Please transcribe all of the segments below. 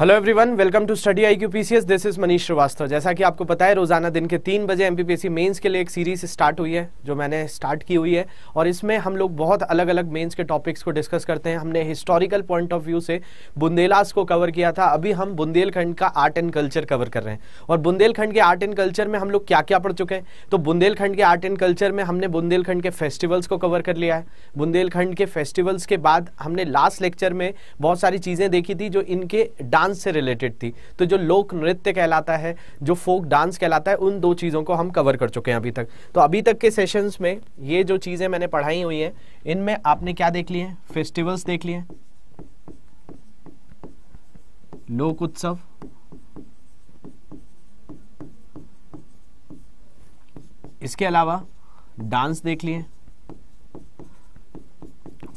hello everyone welcome to study I Q P C S this is Manish Shrivastava जैसा कि आपको पता है रोजाना दिन के तीन बजे एमपीपीसी मेंस के लिए एक सीरीज स्टार्ट हुई है जो मैंने स्टार्ट की हुई है और इसमें हम लोग बहुत अलग अलग मेंस के टॉपिक्स को डिस्कस करते हैं हमने हिस्टोरिकल पॉइंट ऑफ व्यू से बुंदेलास को कवर किया था अभी हम बुंदेलखंड का आर्ट एंड कल्चर कवर कर रहे हैं और बुंदेलखंड के आर्ट एंड कल्चर में हम लोग क्या क्या पढ़ चुके हैं तो बुंदेलखंड के आर्ट एंड कल्चर में हमने बुंदेलखंड के फेस्टिवल्स को कवर कर लिया है बुंदेलखंड के फेस्टिवल्स के बाद हमने लास्ट लेक्चर में बहुत सारी चीज़ें देखी थी जो इनके डांस डांस से रिलेटेड थी तो जो लोक नृत्य कहलाता है जो फोक डांस कहलाता है उन दो चीज़ों को हम कवर कर चुके हैं अभी तक तो अभी तक के सेशंस में ये जो चीज़ें मैंने पढ़ाई हुई हैं इनमें आपने क्या देख लिए फेस्टिवल्स देख लिए लोक उत्सव इसके अलावा डांस देख लिए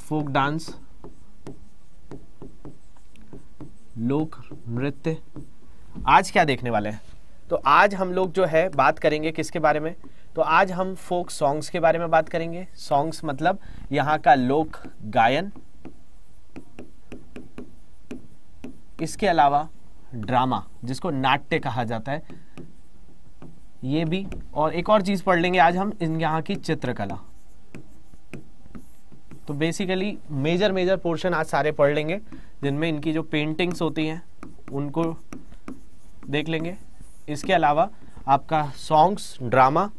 फोक डांस लोक नृत्य आज क्या देखने वाले हैं तो आज हम लोग जो है बात करेंगे किसके बारे में तो आज हम फोक सॉन्ग्स के बारे में बात करेंगे सॉन्ग्स मतलब यहाँ का लोक गायन इसके अलावा ड्रामा जिसको नाट्य कहा जाता है ये भी और एक और चीज़ पढ़ लेंगे आज हम इन यहाँ की चित्रकला तो बेसिकली मेजर मेजर पोर्शन आज सारे पढ़ लेंगे जिनमें इनकी जो पेंटिंग्स होती हैं उनको देख लेंगे इसके अलावा आपका सॉन्ग्स ड्रामा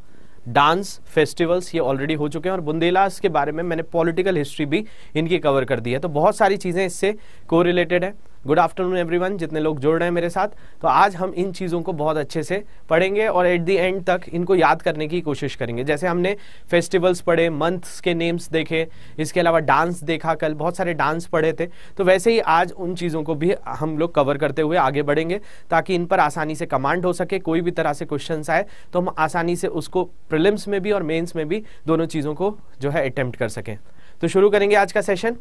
डांस फेस्टिवल्स ये ऑलरेडी हो चुके हैं और बुंदेलास के बारे में मैंने पॉलिटिकल हिस्ट्री भी इनकी कवर कर दी है तो बहुत सारी चीज़ें इससे रिलेटेड है गुड आफ्टरनून एवरीवन जितने लोग जुड़ रहे हैं मेरे साथ तो आज हम इन चीज़ों को बहुत अच्छे से पढ़ेंगे और एट दी एंड तक इनको याद करने की कोशिश करेंगे जैसे हमने फेस्टिवल्स पढ़े मंथ्स के नेम्स देखे इसके अलावा डांस देखा कल बहुत सारे डांस पढ़े थे तो वैसे ही आज उन चीज़ों को भी हम लोग कवर करते हुए आगे बढ़ेंगे ताकि इन पर आसानी से कमांड हो सके कोई भी तरह से क्वेश्चन आए तो हम आसानी से उसको प्रिलिम्स में भी और मेन्स में भी दोनों चीज़ों को जो है अटैम्प्ट कर सकें तो शुरू करेंगे आज का सेशन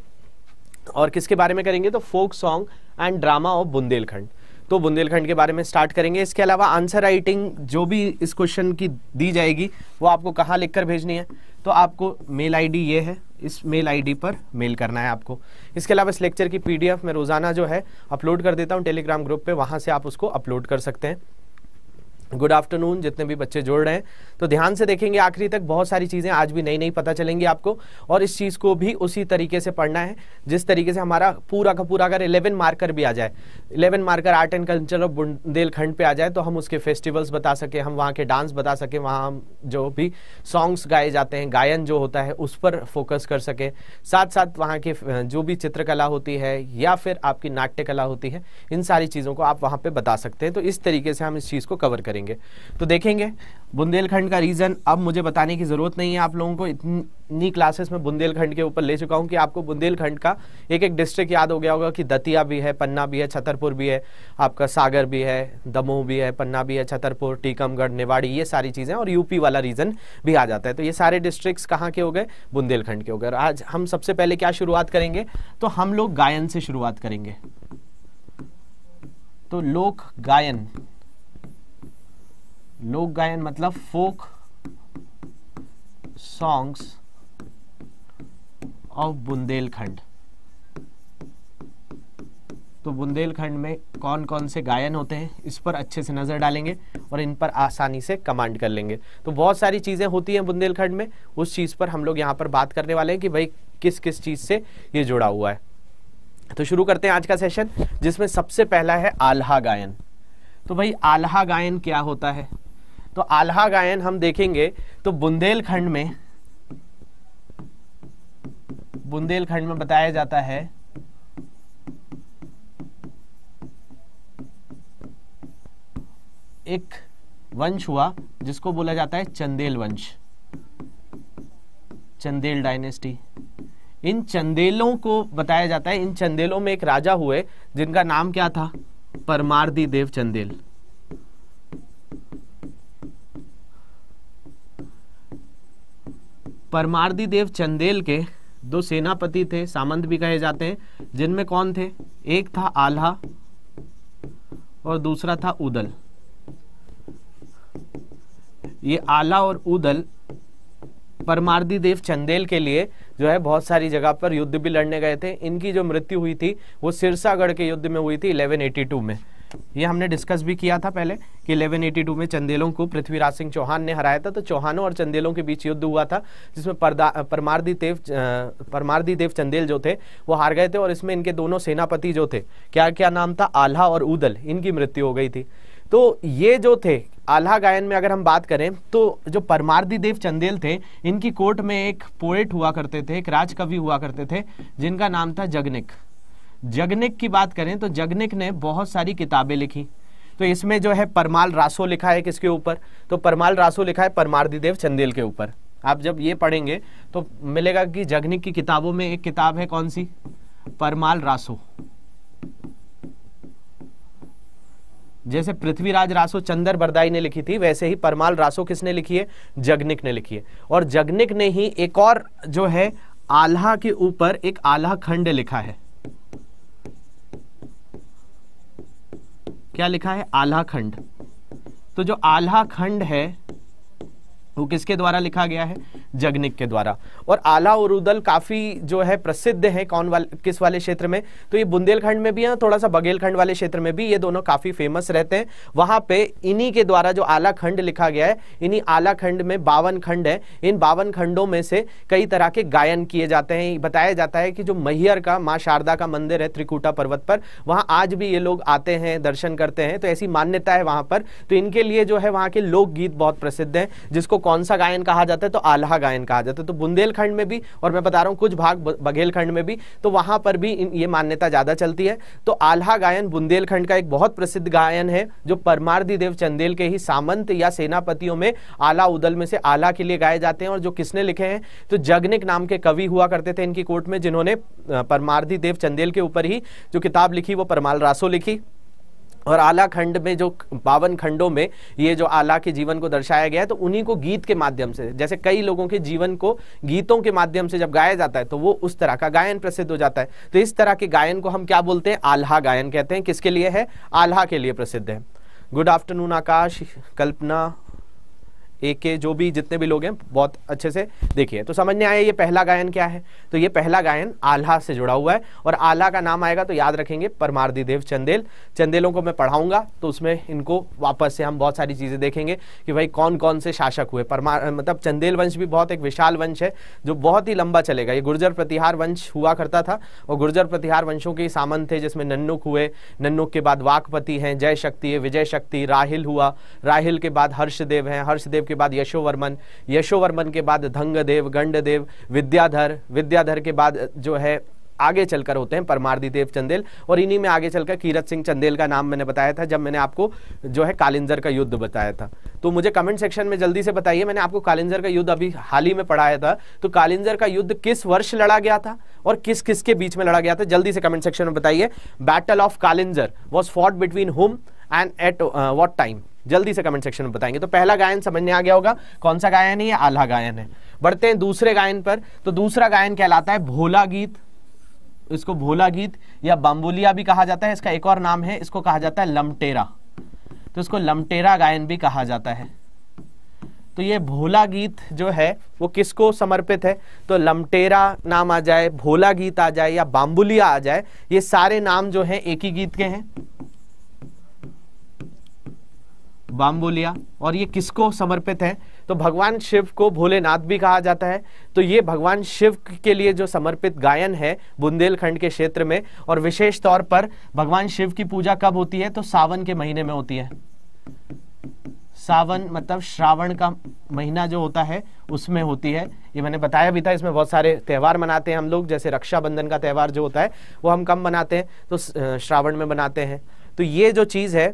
और किसके बारे में करेंगे तो folk song and drama of Bundelkhand तो बुंदेलखंड के बारे में स्टार्ट करेंगे इसके अलावा आंसर राइटिंग जो भी इस क्वेश्चन की दी जाएगी वो आपको कहाँ लिखकर भेजनी है तो आपको मेल आईडी ये है इस मेल आईडी पर मेल करना है आपको इसके अलावा इस लेक्चर की पीडीएफ मैं रोज़ाना जो है अपलोड कर देता हूँ टेलीग्राम ग्रुप पे वहाँ से आप उसको अपलोड कर सकते हैं गुड आफ्टरनून जितने भी बच्चे जोड़ रहे हैं तो ध्यान से देखेंगे आखिरी तक बहुत सारी चीज़ें आज भी नई नई पता चलेंगी आपको और इस चीज़ को भी उसी तरीके से पढ़ना है जिस तरीके से हमारा पूरा का पूरा अगर इलेवन मार्कर भी आ जाए eleven marker art and culture of Bundelkhand पे आ जाए तो हम उसके फेस्टिवल्स बता सकें हम वहाँ के डांस बता सकें वहाँ हम जो भी सॉन्ग्स गाए जाते हैं गायन जो होता है उस पर फोकस कर सके साथ साथ वहाँ के जो भी चित्रकला होती है या फिर आपकी नाट्य कला होती है इन सारी चीज़ों को आप वहाँ पर बता सकते हैं तो इस तरीके से हम इस चीज़ को कवर करेंगे तो देखेंगे बुंदेलखंड का रीज़न अब मुझे बताने की ज़रूरत नहीं है आप लोगों को इतनी क्लासेस में बुंदेलखंड के ऊपर ले चुका हूँ कि आपको बुंदेलखंड का एक एक डिस्ट्रिक्ट याद हो गया होगा कि दतिया भी है पन्ना भी है छतरपुर भी है आपका सागर भी है दमोह भी है पन्ना भी है छतरपुर टीकमगढ़ निवाड़ी ये सारी चीज़ें और यूपी वाला रीज़न भी आ जाता है तो ये सारे डिस्ट्रिक्ट कहाँ के हो गए बुंदेलखंड के हो गए और आज हम सबसे पहले क्या शुरुआत करेंगे तो हम लोग गायन से शुरुआत करेंगे तो लोक गायन लोक गायन मतलब फोक सॉन्ग्स ऑफ बुंदेलखंड तो बुंदेलखंड में कौन कौन से गायन होते हैं इस पर अच्छे से नज़र डालेंगे और इन पर आसानी से कमांड कर लेंगे तो बहुत सारी चीज़ें होती हैं बुंदेलखंड में उस चीज़ पर हम लोग यहाँ पर बात करने वाले हैं कि भाई किस किस चीज़ से ये जुड़ा हुआ है तो शुरू करते हैं आज का सेशन जिसमें सबसे पहला है आल्हा गायन तो भाई आल्हा गायन क्या होता है तो आल्हा गायन हम देखेंगे तो बुंदेलखंड में बुंदेलखंड में बताया जाता है एक वंश हुआ जिसको बोला जाता है चंदेल वंश चंदेल डायनेस्टी इन चंदेलों को बताया जाता है इन चंदेलों में एक राजा हुए जिनका नाम क्या था परमारदी देव चंदेल परमार्दी देव चंदेल के दो सेनापति थे सामंत भी कहे जाते हैं जिनमें कौन थे एक था आल्हा और दूसरा था उदल ये आला और उदल परमार्दी देव चंदेल के लिए जो है बहुत सारी जगह पर युद्ध भी लड़ने गए थे इनकी जो मृत्यु हुई थी वो सिरसागढ़ के युद्ध में हुई थी 1182 में ये हमने डिस्कस भी किया था पहले कि 1182 में चंदेलों को पृथ्वीराज सिंह चौहान ने हराया था तो चौहानों और चंदेलों के बीच युद्ध हुआ था जिसमें परमारदी देव परमारदी देव चंदेल जो थे वो हार गए थे और इसमें इनके दोनों सेनापति जो थे क्या क्या नाम था आल्हा और उदल इनकी मृत्यु हो गई थी तो ये जो थे आल्हा गायन में अगर हम बात करें तो जो परमारदी देव चंदेल थे इनकी कोर्ट में एक पोएट हुआ करते थे एक राजकवि हुआ करते थे जिनका नाम था जगनिक जगनिक की बात करें तो जगनिक ने बहुत सारी किताबें लिखी तो इसमें जो है परमाल रासो लिखा है किसके ऊपर तो परमाल रासो लिखा है देव चंदेल के ऊपर आप जब ये पढ़ेंगे तो मिलेगा कि जगनिक की किताबों में एक किताब है कौन सी परमाल रासो जैसे पृथ्वीराज रासो चंदर बरदाई ने लिखी थी वैसे ही परमाल रासो किसने लिखी है जगनिक ने लिखी है और जगनिक ने ही एक और जो है आल्हा के ऊपर एक आल्हा खंड लिखा है क्या लिखा है आल्हा खंड तो जो आल्हा खंड है वो किसके द्वारा लिखा गया है जगनिक के द्वारा और आला और उदल काफ़ी जो है प्रसिद्ध है कौन वाले किस वाले क्षेत्र में तो ये बुंदेलखंड में भी है थोड़ा सा बघेलखंड वाले क्षेत्र में भी ये दोनों काफ़ी फेमस रहते हैं वहां पे इन्हीं के द्वारा जो आला खंड लिखा गया है इन्हीं आला खंड में बावन खंड है इन बावन खंडों में से कई तरह के गायन किए जाते हैं बताया जाता है कि जो मैहर का माँ शारदा का मंदिर है त्रिकुटा पर्वत पर वहां आज भी ये लोग आते हैं दर्शन करते हैं तो ऐसी मान्यता है वहां पर तो इनके लिए जो है वहाँ के लोकगीत बहुत प्रसिद्ध है जिसको कौन सा गायन कहा जाता है तो आल्हा गायन कहा जाता है तो बुंदेलखंड में भी और मैं बता रहा हूँ कुछ भाग बघेलखंड में भी तो वहाँ पर भी ये मान्यता ज़्यादा चलती है तो आल्हा गायन बुंदेलखंड का एक बहुत प्रसिद्ध गायन है जो परमार्दी देव चंदेल के ही सामंत या सेनापतियों में आला उदल में से आला के लिए गाए जाते हैं और जो किसने लिखे हैं तो जगनिक नाम के कवि हुआ करते थे इनकी कोर्ट में जिन्होंने परमार्दी देव चंदेल के ऊपर ही जो किताब लिखी वो परमाल रासो लिखी और आला खंड में जो बावन खंडों में ये जो आला के जीवन को दर्शाया गया है तो उन्हीं को गीत के माध्यम से जैसे कई लोगों के जीवन को गीतों के माध्यम से जब गाया जाता है तो वो उस तरह का गायन प्रसिद्ध हो जाता है तो इस तरह के गायन को हम क्या बोलते हैं आल्हा गायन कहते हैं किसके लिए है आल्हा के लिए प्रसिद्ध है गुड आफ्टरनून आकाश कल्पना ए के जो भी जितने भी लोग हैं बहुत अच्छे से देखिए तो समझने आया ये पहला गायन क्या है तो ये पहला गायन आल्हा से जुड़ा हुआ है और आल्हा का नाम आएगा तो याद रखेंगे परमारदी देव चंदेल चंदेलों को मैं पढ़ाऊंगा तो उसमें इनको वापस से हम बहुत सारी चीज़ें देखेंगे कि भाई कौन कौन से शासक हुए परमार मतलब चंदेल वंश भी बहुत एक विशाल वंश है जो बहुत ही लंबा चलेगा ये गुर्जर प्रतिहार वंश हुआ करता था और गुर्जर प्रतिहार वंशों के सामंत थे जिसमें नन्नुक हुए नन्नुक के बाद वाकपति हैं जय शक्ति विजय शक्ति राहिल हुआ राहिल के बाद हर्षदेव हैं हर्षदेव के बाद यशोवर्मन यशोवर्मन के बाद धंगदेव गंडदेव विद्याधर विद्याधर के बाद जो है आगे चलकर होते हैं परमारदी देव चंदेल और इन्हीं में आगे चलकर कीरत सिंह चंदेल का नाम मैंने बताया था जब मैंने आपको जो है कालिंजर का युद्ध बताया था तो मुझे कमेंट सेक्शन में जल्दी से बताइए मैंने आपको कालिंजर का युद्ध अभी हाल ही में पढ़ाया था तो कालिंजर का युद्ध किस वर्ष लड़ा गया था और किस किस के बीच में लड़ा गया था जल्दी से कमेंट सेक्शन में बताइए battle of Kalinjar was fought between home and at what time जल्दी से कमेंट सेक्शन में बताएंगे तो पहला गायन समझ में आ गया होगा कौन सा गायन है ये आल्हा गायन है बढ़ते हैं दूसरे गायन पर तो दूसरा गायन कहलाता है भोला गीत इसको भोला गीत या बाम्बुलिया भी कहा जाता है इसका एक और नाम है इसको कहा जाता है लमटेरा तो इसको लमटेरा गायन भी कहा जाता है तो ये भोला गीत जो है वो किसको समर्पित है तो लमटेरा नाम आ जाए भोला गीत आ जाए या बाम्बुलिया आ जाए ये सारे नाम जो है एक ही गीत के हैं बाम्बोलिया और ये किसको समर्पित है तो भगवान शिव को भोलेनाथ भी कहा जाता है तो ये भगवान शिव के लिए जो समर्पित गायन है बुंदेलखंड के क्षेत्र में और विशेष तौर पर भगवान शिव की पूजा कब होती है तो सावन के महीने में होती है सावन मतलब श्रावण का महीना जो होता है उसमें होती है ये मैंने बताया भी था इसमें बहुत सारे त्यौहार मनाते हैं हम लोग जैसे रक्षाबंधन का त्यौहार जो होता है वो हम कम मनाते हैं तो श्रावण में मनाते हैं तो ये जो चीज़ है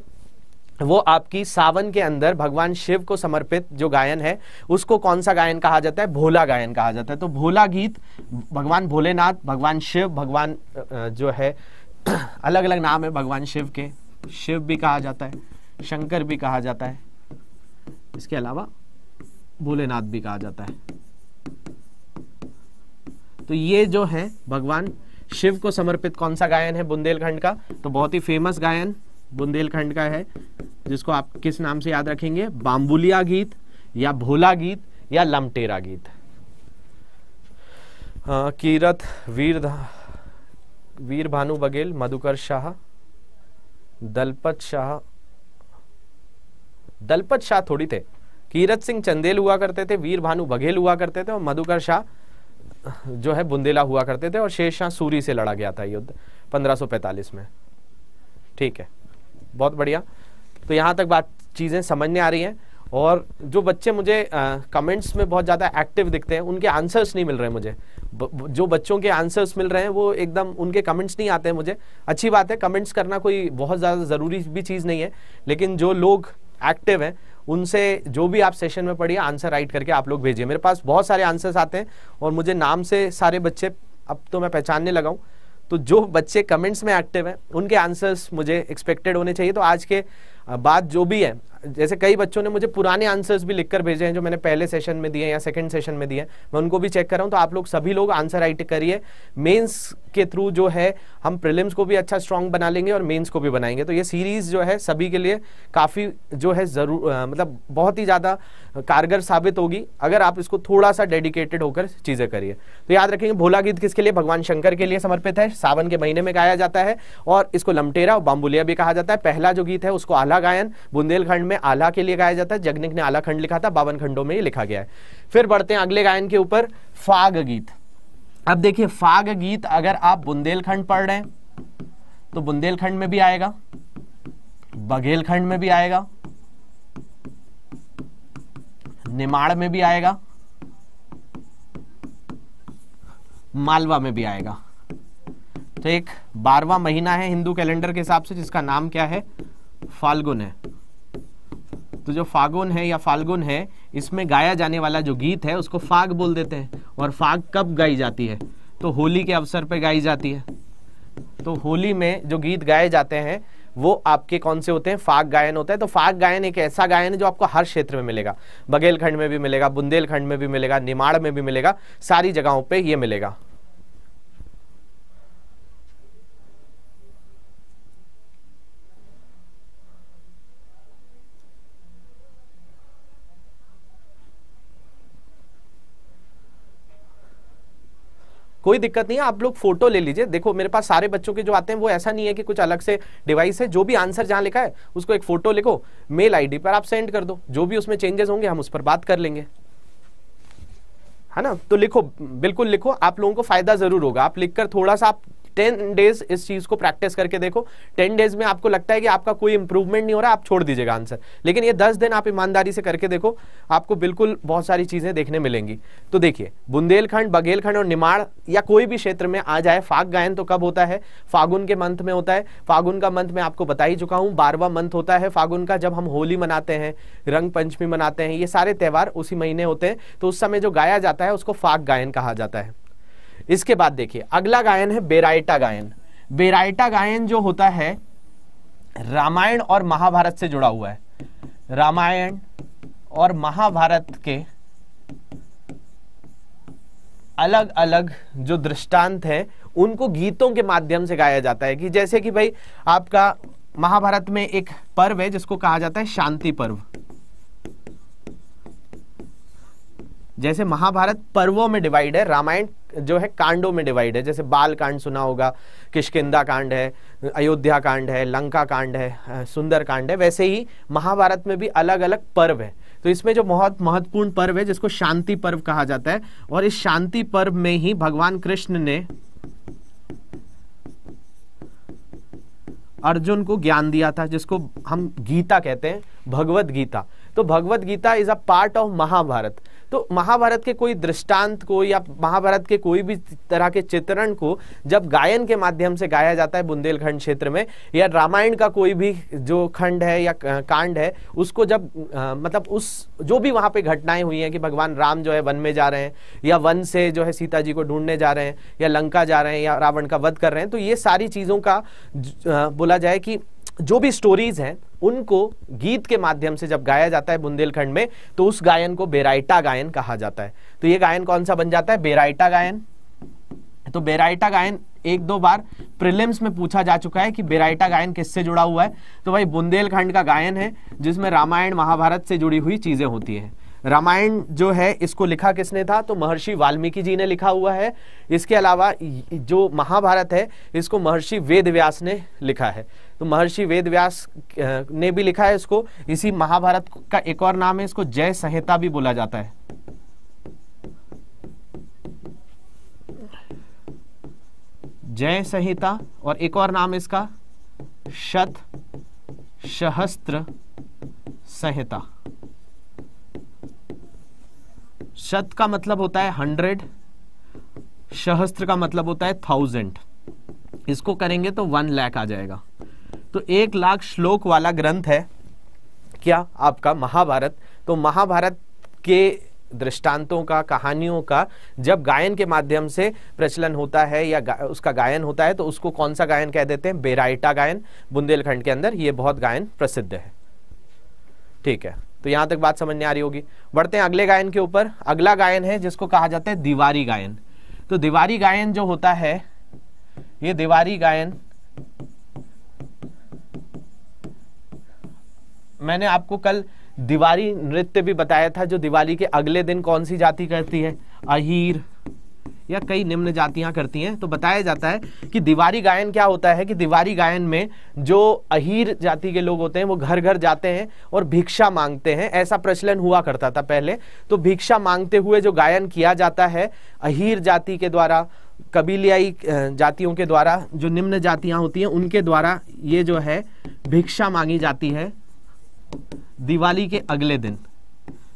वो आपकी सावन के अंदर भगवान शिव को समर्पित जो गायन है उसको कौन सा गायन कहा जाता है भोला गायन कहा जाता है तो भोला गीत भगवान भोलेनाथ भगवान शिव भगवान जो है अलग अलग नाम है भगवान शिव के शिव भी कहा जाता है शंकर भी कहा जाता है इसके अलावा भोलेनाथ भी कहा जाता है तो ये जो है भगवान शिव को समर्पित कौन सा गायन है बुंदेलखंड का तो बहुत ही फेमस गायन बुंदेलखंड का है जिसको आप किस नाम से याद रखेंगे बाम्बुलिया गीत या भोला गीत या लमटेरा गीत हाँ, कीरत वीर वीर भानु बघेल मधुकर शाह दलपत शाह दलपत शाह थोड़ी थे कीरत सिंह चंदेल हुआ करते थे वीर भानु बघेल हुआ करते थे और मधुकर शाह जो है बुंदेला हुआ करते थे और शेर शाह सूरी से लड़ा गया था युद्ध 1545 में ठीक है बहुत बढ़िया तो यहाँ तक बात चीज़ें समझने आ रही हैं और जो बच्चे मुझे कमेंट्स में बहुत ज़्यादा एक्टिव दिखते हैं उनके आंसर्स नहीं मिल रहे मुझे ब, जो बच्चों के आंसर्स मिल रहे हैं वो एकदम उनके कमेंट्स नहीं आते हैं मुझे अच्छी बात है कमेंट्स करना कोई बहुत ज़्यादा ज़रूरी भी चीज़ नहीं है लेकिन जो लोग एक्टिव हैं उनसे जो भी आप सेशन में पढ़िए आंसर राइट करके आप लोग भेजिए मेरे पास बहुत सारे आंसर्स आते हैं और मुझे नाम से सारे बच्चे अब तो मैं पहचानने लगाऊँ तो जो बच्चे कमेंट्स में एक्टिव हैं उनके आंसर्स मुझे एक्सपेक्टेड होने चाहिए तो आज के बात जो भी है जैसे कई बच्चों ने मुझे पुराने आंसर्स भी लिखकर भेजे हैं जो मैंने पहले सेशन में दिए या सेकंड सेशन में दिए मैं उनको भी चेक कर रहा हूं तो आप लोग सभी लोग आंसर राइट करिए मेंस के थ्रू जो है हम प्रिलिम्स को भी अच्छा स्ट्रांग बना लेंगे और मेंस को भी बनाएंगे तो ये सीरीज़ जो है सभी के लिए काफ़ी जो है ज़रूर मतलब बहुत ही ज़्यादा कारगर साबित होगी अगर आप इसको थोड़ा सा डेडिकेटेड होकर चीज़ें करिए तो याद रखेंगे भोला गीत किसके लिए भगवान शंकर के लिए समर्पित है सावन के महीने में गाया जाता है और इसको लमटेरा और बाम्बुलिया भी कहा जाता है पहला जो गीत है उसको आला आला गायन बुंदेलखंड में आला के लिए गाया जाता है जगनिक ने आला खंड लिखा था बावन खंडों में ये लिखा गया है फिर बढ़ते हैं अगले गायन के ऊपर फाग गीत अब देखिए फाग गीत अगर आप बुंदेलखंड पढ़ रहे हैं तो बुंदेलखंड में भी आएगा बघेलखंड में भी आएगा निमाड़ में भी आएगा मालवा में भी आएगा तो एक बारवा महीना है हिंदू कैलेंडर के हिसाब से जिसका नाम क्या है फाल्गुन है तो जो फागुन है या फाल्गुन है इसमें गाया जाने वाला जो गीत है उसको फाग बोल देते हैं और फाग कब गाई जाती है तो होली के अवसर पर गाई जाती है तो होली में जो गीत गाए जाते हैं वो आपके कौन से होते हैं फाग गायन होता है तो फाग गायन एक ऐसा गायन है जो आपको हर क्षेत्र में मिलेगा बघेलखंड में भी मिलेगा बुंदेलखंड में भी मिलेगा निमाड़ में भी मिलेगा सारी जगहों पे ये मिलेगा कोई दिक्कत नहीं है आप लोग फोटो ले लीजिए देखो मेरे पास सारे बच्चों के जो आते हैं वो ऐसा नहीं है कि कुछ अलग से डिवाइस है जो भी आंसर जहां लिखा है उसको एक फोटो लिखो मेल आईडी पर आप सेंड कर दो जो भी उसमें चेंजेस होंगे हम उस पर बात कर लेंगे है ना तो लिखो बिल्कुल लिखो आप लोगों को फायदा जरूर होगा आप लिखकर थोड़ा सा आप टेन डेज इस चीज को प्रैक्टिस करके देखो टेन डेज में आपको लगता है कि आपका कोई इंप्रूवमेंट नहीं हो रहा आप छोड़ दीजिएगा आंसर लेकिन ये दस दिन आप ईमानदारी से करके देखो आपको बिल्कुल बहुत सारी चीजें देखने मिलेंगी तो देखिए बुंदेलखंड बघेलखंड और निमाड़ या कोई भी क्षेत्र में आ जाए फाग गायन तो कब होता है फागुन के मंथ में होता है फागुन का मंथ मैं आपको बता ही चुका हूँ बारवा मंथ होता है फागुन का जब हम होली मनाते हैं रंग पंचमी मनाते हैं ये सारे त्यौहार उसी महीने होते हैं तो उस समय जो गाया जाता है उसको फाग गायन कहा जाता है इसके बाद देखिए अगला गायन है बेराइटा गायन बेराइटा गायन जो होता है रामायण और महाभारत से जुड़ा हुआ है रामायण और महाभारत के अलग अलग जो दृष्टांत है उनको गीतों के माध्यम से गाया जाता है कि जैसे कि भाई आपका महाभारत में एक पर्व है जिसको कहा जाता है शांति पर्व जैसे महाभारत पर्वों में डिवाइड है रामायण जो है कांडों में डिवाइड है जैसे बाल कांड सुना होगा किशकिंदा कांड है अयोध्या कांड है लंका कांड है सुंदर कांड है वैसे ही महाभारत में भी अलग अलग पर्व है तो इसमें जो बहुत महत्वपूर्ण पर्व है जिसको शांति पर्व कहा जाता है और इस शांति पर्व में ही भगवान कृष्ण ने अर्जुन को ज्ञान दिया था जिसको हम गीता कहते हैं भगवत गीता तो Bhagwat Gita is a part of Mahabharat तो महाभारत के कोई दृष्टांत को या महाभारत के कोई भी तरह के चित्रण को जब गायन के माध्यम से गाया जाता है बुंदेलखंड क्षेत्र में या रामायण का कोई भी जो खंड है या कांड है उसको जब आ, मतलब उस जो भी वहाँ पे घटनाएं हुई हैं कि भगवान राम जो है वन में जा रहे हैं या वन से जो है सीता जी को ढूंढने जा रहे हैं या लंका जा रहे हैं या रावण का वध कर रहे हैं तो ये सारी चीज़ों का बोला जाए कि जो भी स्टोरीज हैं उनको गीत के माध्यम से जब गाया जाता है बुंदेलखंड में तो उस गायन को बेराइटा गायन कहा जाता है तो ये गायन कौन सा बन जाता है बेराइटा गायन तो बेराइटा गायन एक दो बार प्रिलिम्स में पूछा जा चुका है कि बेराइटा गायन किससे जुड़ा हुआ है तो भाई बुंदेलखंड का गायन है जिसमें रामायण महाभारत से जुड़ी हुई चीज़ें होती हैं रामायण जो है इसको लिखा किसने था तो महर्षि वाल्मीकि जी ने लिखा हुआ है इसके अलावा जो महाभारत है इसको महर्षि वेद व्यास ने लिखा है तो महर्षि वेदव्यास ने भी लिखा है इसको इसी महाभारत का एक और नाम है इसको जय संहिता भी बोला जाता है जय संहिता और एक और नाम इसका शत सहस्त्र संहिता शत का मतलब होता है हंड्रेड सहस्त्र का मतलब होता है थाउजेंड इसको करेंगे तो वन लैख आ जाएगा तो एक लाख श्लोक वाला ग्रंथ है क्या आपका महाभारत तो महाभारत के दृष्टांतों का कहानियों का जब गायन के माध्यम से प्रचलन होता है या गा, उसका गायन होता है तो उसको कौन सा गायन कह देते हैं बेराइटा गायन बुंदेलखंड के अंदर ये बहुत गायन प्रसिद्ध है ठीक है तो यहां तक बात समझ में आ रही होगी बढ़ते हैं अगले गायन के ऊपर अगला गायन है जिसको कहा जाता है दीवारी गायन तो दीवारी गायन जो होता है ये दीवारी गायन मैंने आपको कल दिवाली नृत्य भी बताया था जो दिवाली के अगले दिन कौन सी जाति करती है अहीर या कई निम्न जातियां करती हैं तो बताया जाता है कि दिवारी गायन क्या होता है कि दिवारी गायन में जो अहीर जाति के लोग होते हैं वो घर घर जाते हैं और भिक्षा मांगते हैं ऐसा प्रचलन हुआ करता था पहले तो भिक्षा मांगते हुए जो गायन किया जाता है अहीर जाति के द्वारा कबीलियाई जातियों के द्वारा जो निम्न जातियां होती हैं उनके द्वारा ये जो है भिक्षा मांगी जाती है दिवाली के अगले दिन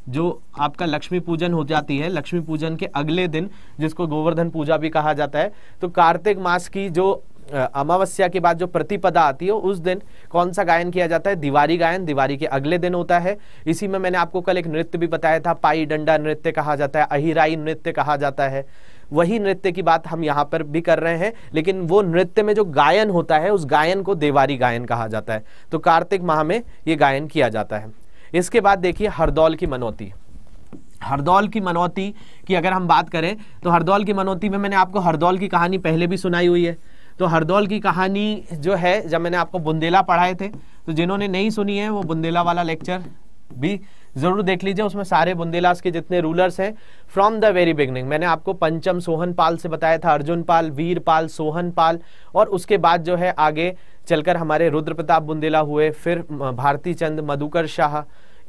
जो आपका लक्ष्मी पूजन हो जाती है लक्ष्मी पूजन के अगले दिन जिसको गोवर्धन पूजा भी कहा जाता है तो कार्तिक मास की जो अमावस्या के बाद जो प्रतिपदा आती है उस दिन कौन सा गायन किया जाता है दिवाली गायन दिवाली के अगले दिन होता है इसी में मैंने आपको कल एक नृत्य भी बताया था पाई डंडा नृत्य कहा जाता है अहिराई नृत्य कहा जाता है वही नृत्य की बात हम यहाँ पर भी कर रहे हैं लेकिन वो नृत्य में जो गायन होता है उस गायन को देवारी गायन कहा जाता है तो कार्तिक माह में ये गायन किया जाता है इसके बाद देखिए हरदौल की मनौती हरदौल की मनौती की अगर हम बात करें तो हरदौल की मनौती में मैंने आपको हरदौल की कहानी पहले भी सुनाई हुई है तो हरदौल की कहानी जो है जब मैंने आपको बुंदेला पढ़ाए थे तो जिन्होंने नहीं सुनी है वो बुंदेला वाला लेक्चर भी जरूर देख लीजिए उसमें सारे बुंदेलास के जितने रूलर्स हैं फ्रॉम द वेरी बिगनिंग मैंने आपको पंचम सोहन पाल से बताया था अर्जुन पाल वीर पाल सोहन पाल और उसके बाद जो है आगे चलकर हमारे रुद्र प्रताप बुंदेला हुए फिर भारती चंद मधुकर शाह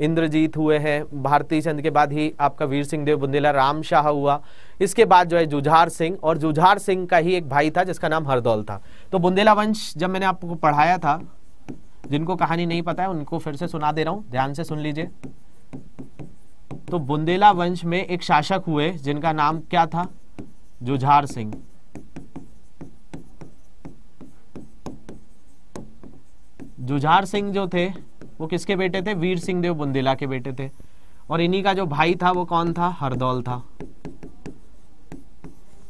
इंद्रजीत हुए हैं भारती चंद के बाद ही आपका वीर सिंह देव बुंदेला राम शाह हुआ इसके बाद जो है जुझार सिंह और जुझार सिंह का ही एक भाई था जिसका नाम हरदौल था तो बुंदेला वंश जब मैंने आपको पढ़ाया था जिनको कहानी नहीं पता है उनको फिर से सुना दे रहा हूँ ध्यान से सुन लीजिए तो बुंदेला वंश में एक शासक हुए जिनका नाम क्या था जुझार सिंह जुझार सिंह जो थे वो किसके बेटे थे वीर सिंह देव बुंदेला के बेटे थे और इन्हीं का जो भाई था वो कौन था हरदौल था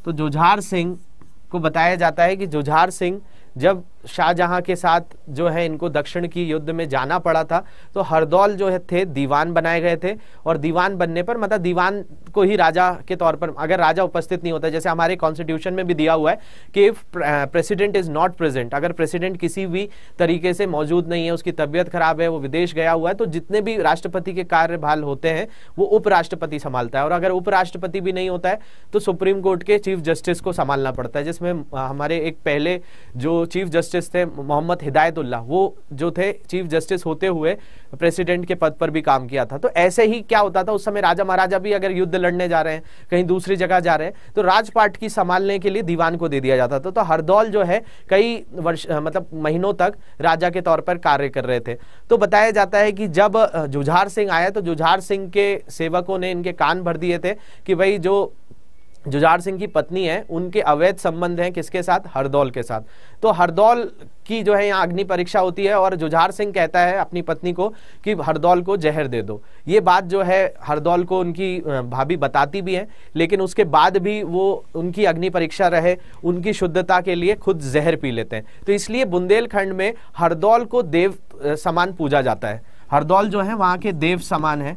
तो जुझार सिंह को बताया जाता है कि जुझार सिंह जब शाहजहां के साथ जो है इनको दक्षिण की युद्ध में जाना पड़ा था तो हरदौल जो है थे दीवान बनाए गए थे और दीवान बनने पर मतलब दीवान को ही राजा के तौर पर अगर राजा उपस्थित नहीं होता जैसे हमारे कॉन्स्टिट्यूशन में भी दिया हुआ है कि if president is not present अगर प्रेसिडेंट किसी भी तरीके से मौजूद नहीं है उसकी तबीयत खराब है वो विदेश गया हुआ है तो जितने भी राष्ट्रपति के कार्यभाल होते हैं वो उपराष्ट्रपति संभालता है और अगर उपराष्ट्रपति भी नहीं होता है तो सुप्रीम कोर्ट के चीफ जस्टिस को संभालना पड़ता है जिसमें हमारे एक पहले जो चीफ जस्टिस जस्टिस थे मोहम्मद हिदायतुल्ला वो जो थे चीफ जस्टिस होते हुए प्रेसिडेंट के पद पर भी काम किया था तो ऐसे ही क्या होता था उस समय राजा महाराजा भी अगर युद्ध लड़ने जा रहे हैं कहीं दूसरी जगह जा रहे हैं तो राजपाट की संभालने के लिए दीवान को दे दिया जाता था तो हरदौल जो है कई वर्ष मतलब महीनों तक राजा के तौर पर कार्य कर रहे थे तो बताया जाता है कि जब जुझार सिंह आया तो जुझार सिंह के सेवकों ने इनके कान भर दिए थे कि भाई जो जुझार सिंह की पत्नी है उनके अवैध संबंध हैं किसके साथ हरदौल के साथ तो हरदौल की जो है यहाँ अग्नि परीक्षा होती है और जुझार सिंह कहता है अपनी पत्नी को कि हरदौल को जहर दे दो ये बात जो है हरदौल को उनकी भाभी बताती भी है लेकिन उसके बाद भी वो उनकी अग्नि परीक्षा रहे उनकी शुद्धता के लिए खुद जहर पी लेते हैं तो इसलिए बुंदेलखंड में हरदौल को देव समान पूजा जाता है हरदौल जो है वहाँ के देव समान है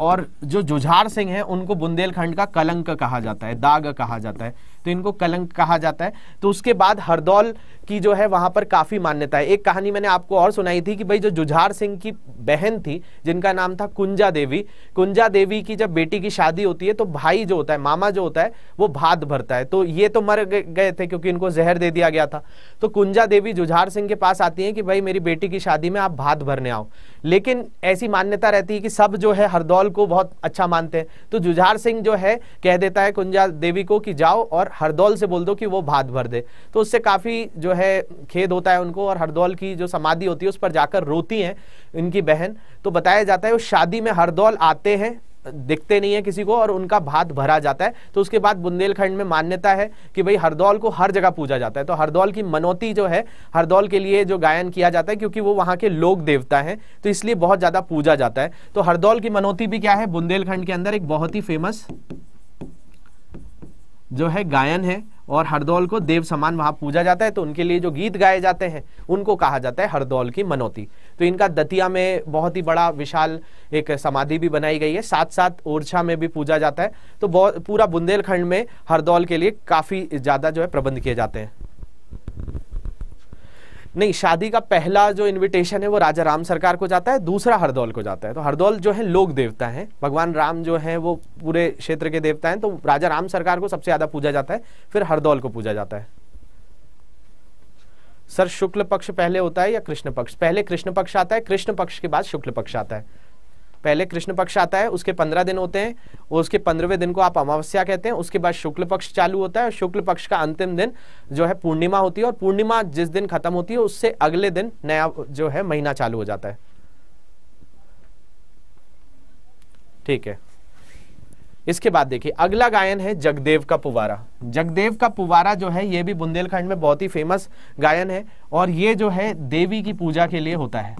और जो जुझार सिंह है उनको बुंदेलखंड का कलंक कहा जाता है दाग कहा जाता है तो इनको कलंक कहा जाता है तो उसके बाद हरदौल की जो है वहां पर काफ़ी मान्यता है एक कहानी मैंने आपको और सुनाई थी कि भाई जो जुझार सिंह की बहन थी जिनका नाम था कुंजा देवी कुंजा देवी की जब बेटी की शादी होती है तो भाई जो होता है मामा जो होता है वो भात भरता है तो ये तो मर गए थे क्योंकि इनको जहर दे दिया गया था तो कुंजा देवी जुझार सिंह के पास आती है कि भाई मेरी बेटी की शादी में आप भात भरने आओ लेकिन ऐसी मान्यता रहती है कि सब जो है हरदौल को बहुत अच्छा मानते हैं तो जुझार सिंह जो है कह देता है कुंजा देवी को कि जाओ और हरदौल से बोल दो कि वो भात भर दे तो उससे काफ़ी जो है खेद होता है उनको और हरदौल की जो समाधि होती है उस पर जाकर रोती हैं इनकी बहन तो बताया जाता है वो शादी में हरदौल आते हैं दिखते नहीं है किसी को और उनका भात भरा जाता है तो उसके बाद बुंदेलखंड में मान्यता है कि भाई हरदौल को हर जगह पूजा जाता है तो हरदौल की मनोती जो है हरदौल के लिए जो गायन किया जाता है क्योंकि वो वहाँ के लोक देवता हैं तो इसलिए बहुत ज़्यादा पूजा जाता है तो हरदौल की मनोती भी क्या है बुंदेलखंड के अंदर एक बहुत ही फेमस जो है गायन है और हरदौल को देव समान वहाँ पूजा जाता है तो उनके लिए जो गीत गाए जाते हैं उनको कहा जाता है हरदौल की मनोती तो इनका दतिया में बहुत ही बड़ा विशाल एक समाधि भी बनाई गई है साथ साथ ओरछा में भी पूजा जाता है तो पूरा बुंदेलखंड में हरदौल के लिए काफ़ी ज़्यादा जो है प्रबंध किए जाते हैं नहीं शादी का पहला जो इनविटेशन है वो राजा राम सरकार को जाता है दूसरा हरदौल को जाता है तो हरदौल जो है लोक देवता है भगवान राम जो है वो पूरे क्षेत्र के देवता हैं तो राजा राम सरकार को सबसे ज्यादा पूजा जाता है फिर हरदौल को पूजा जाता है सर शुक्ल पक्ष पहले होता है या कृष्ण पक्ष पहले कृष्ण पक्ष आता है कृष्ण पक्ष के बाद शुक्ल पक्ष आता है पहले कृष्ण पक्ष आता है उसके पंद्रह दिन होते हैं और उसके पंद्रहवें दिन को आप अमावस्या कहते हैं उसके बाद शुक्ल पक्ष चालू होता है और शुक्ल पक्ष का अंतिम दिन जो है पूर्णिमा होती है और पूर्णिमा जिस दिन खत्म होती है उससे अगले दिन नया जो है महीना चालू हो जाता है ठीक है इसके बाद देखिए अगला गायन है जगदेव का पुवारा जगदेव का पुवारा जो है ये भी बुंदेलखंड में बहुत ही फेमस गायन है और ये जो है देवी की पूजा के लिए होता है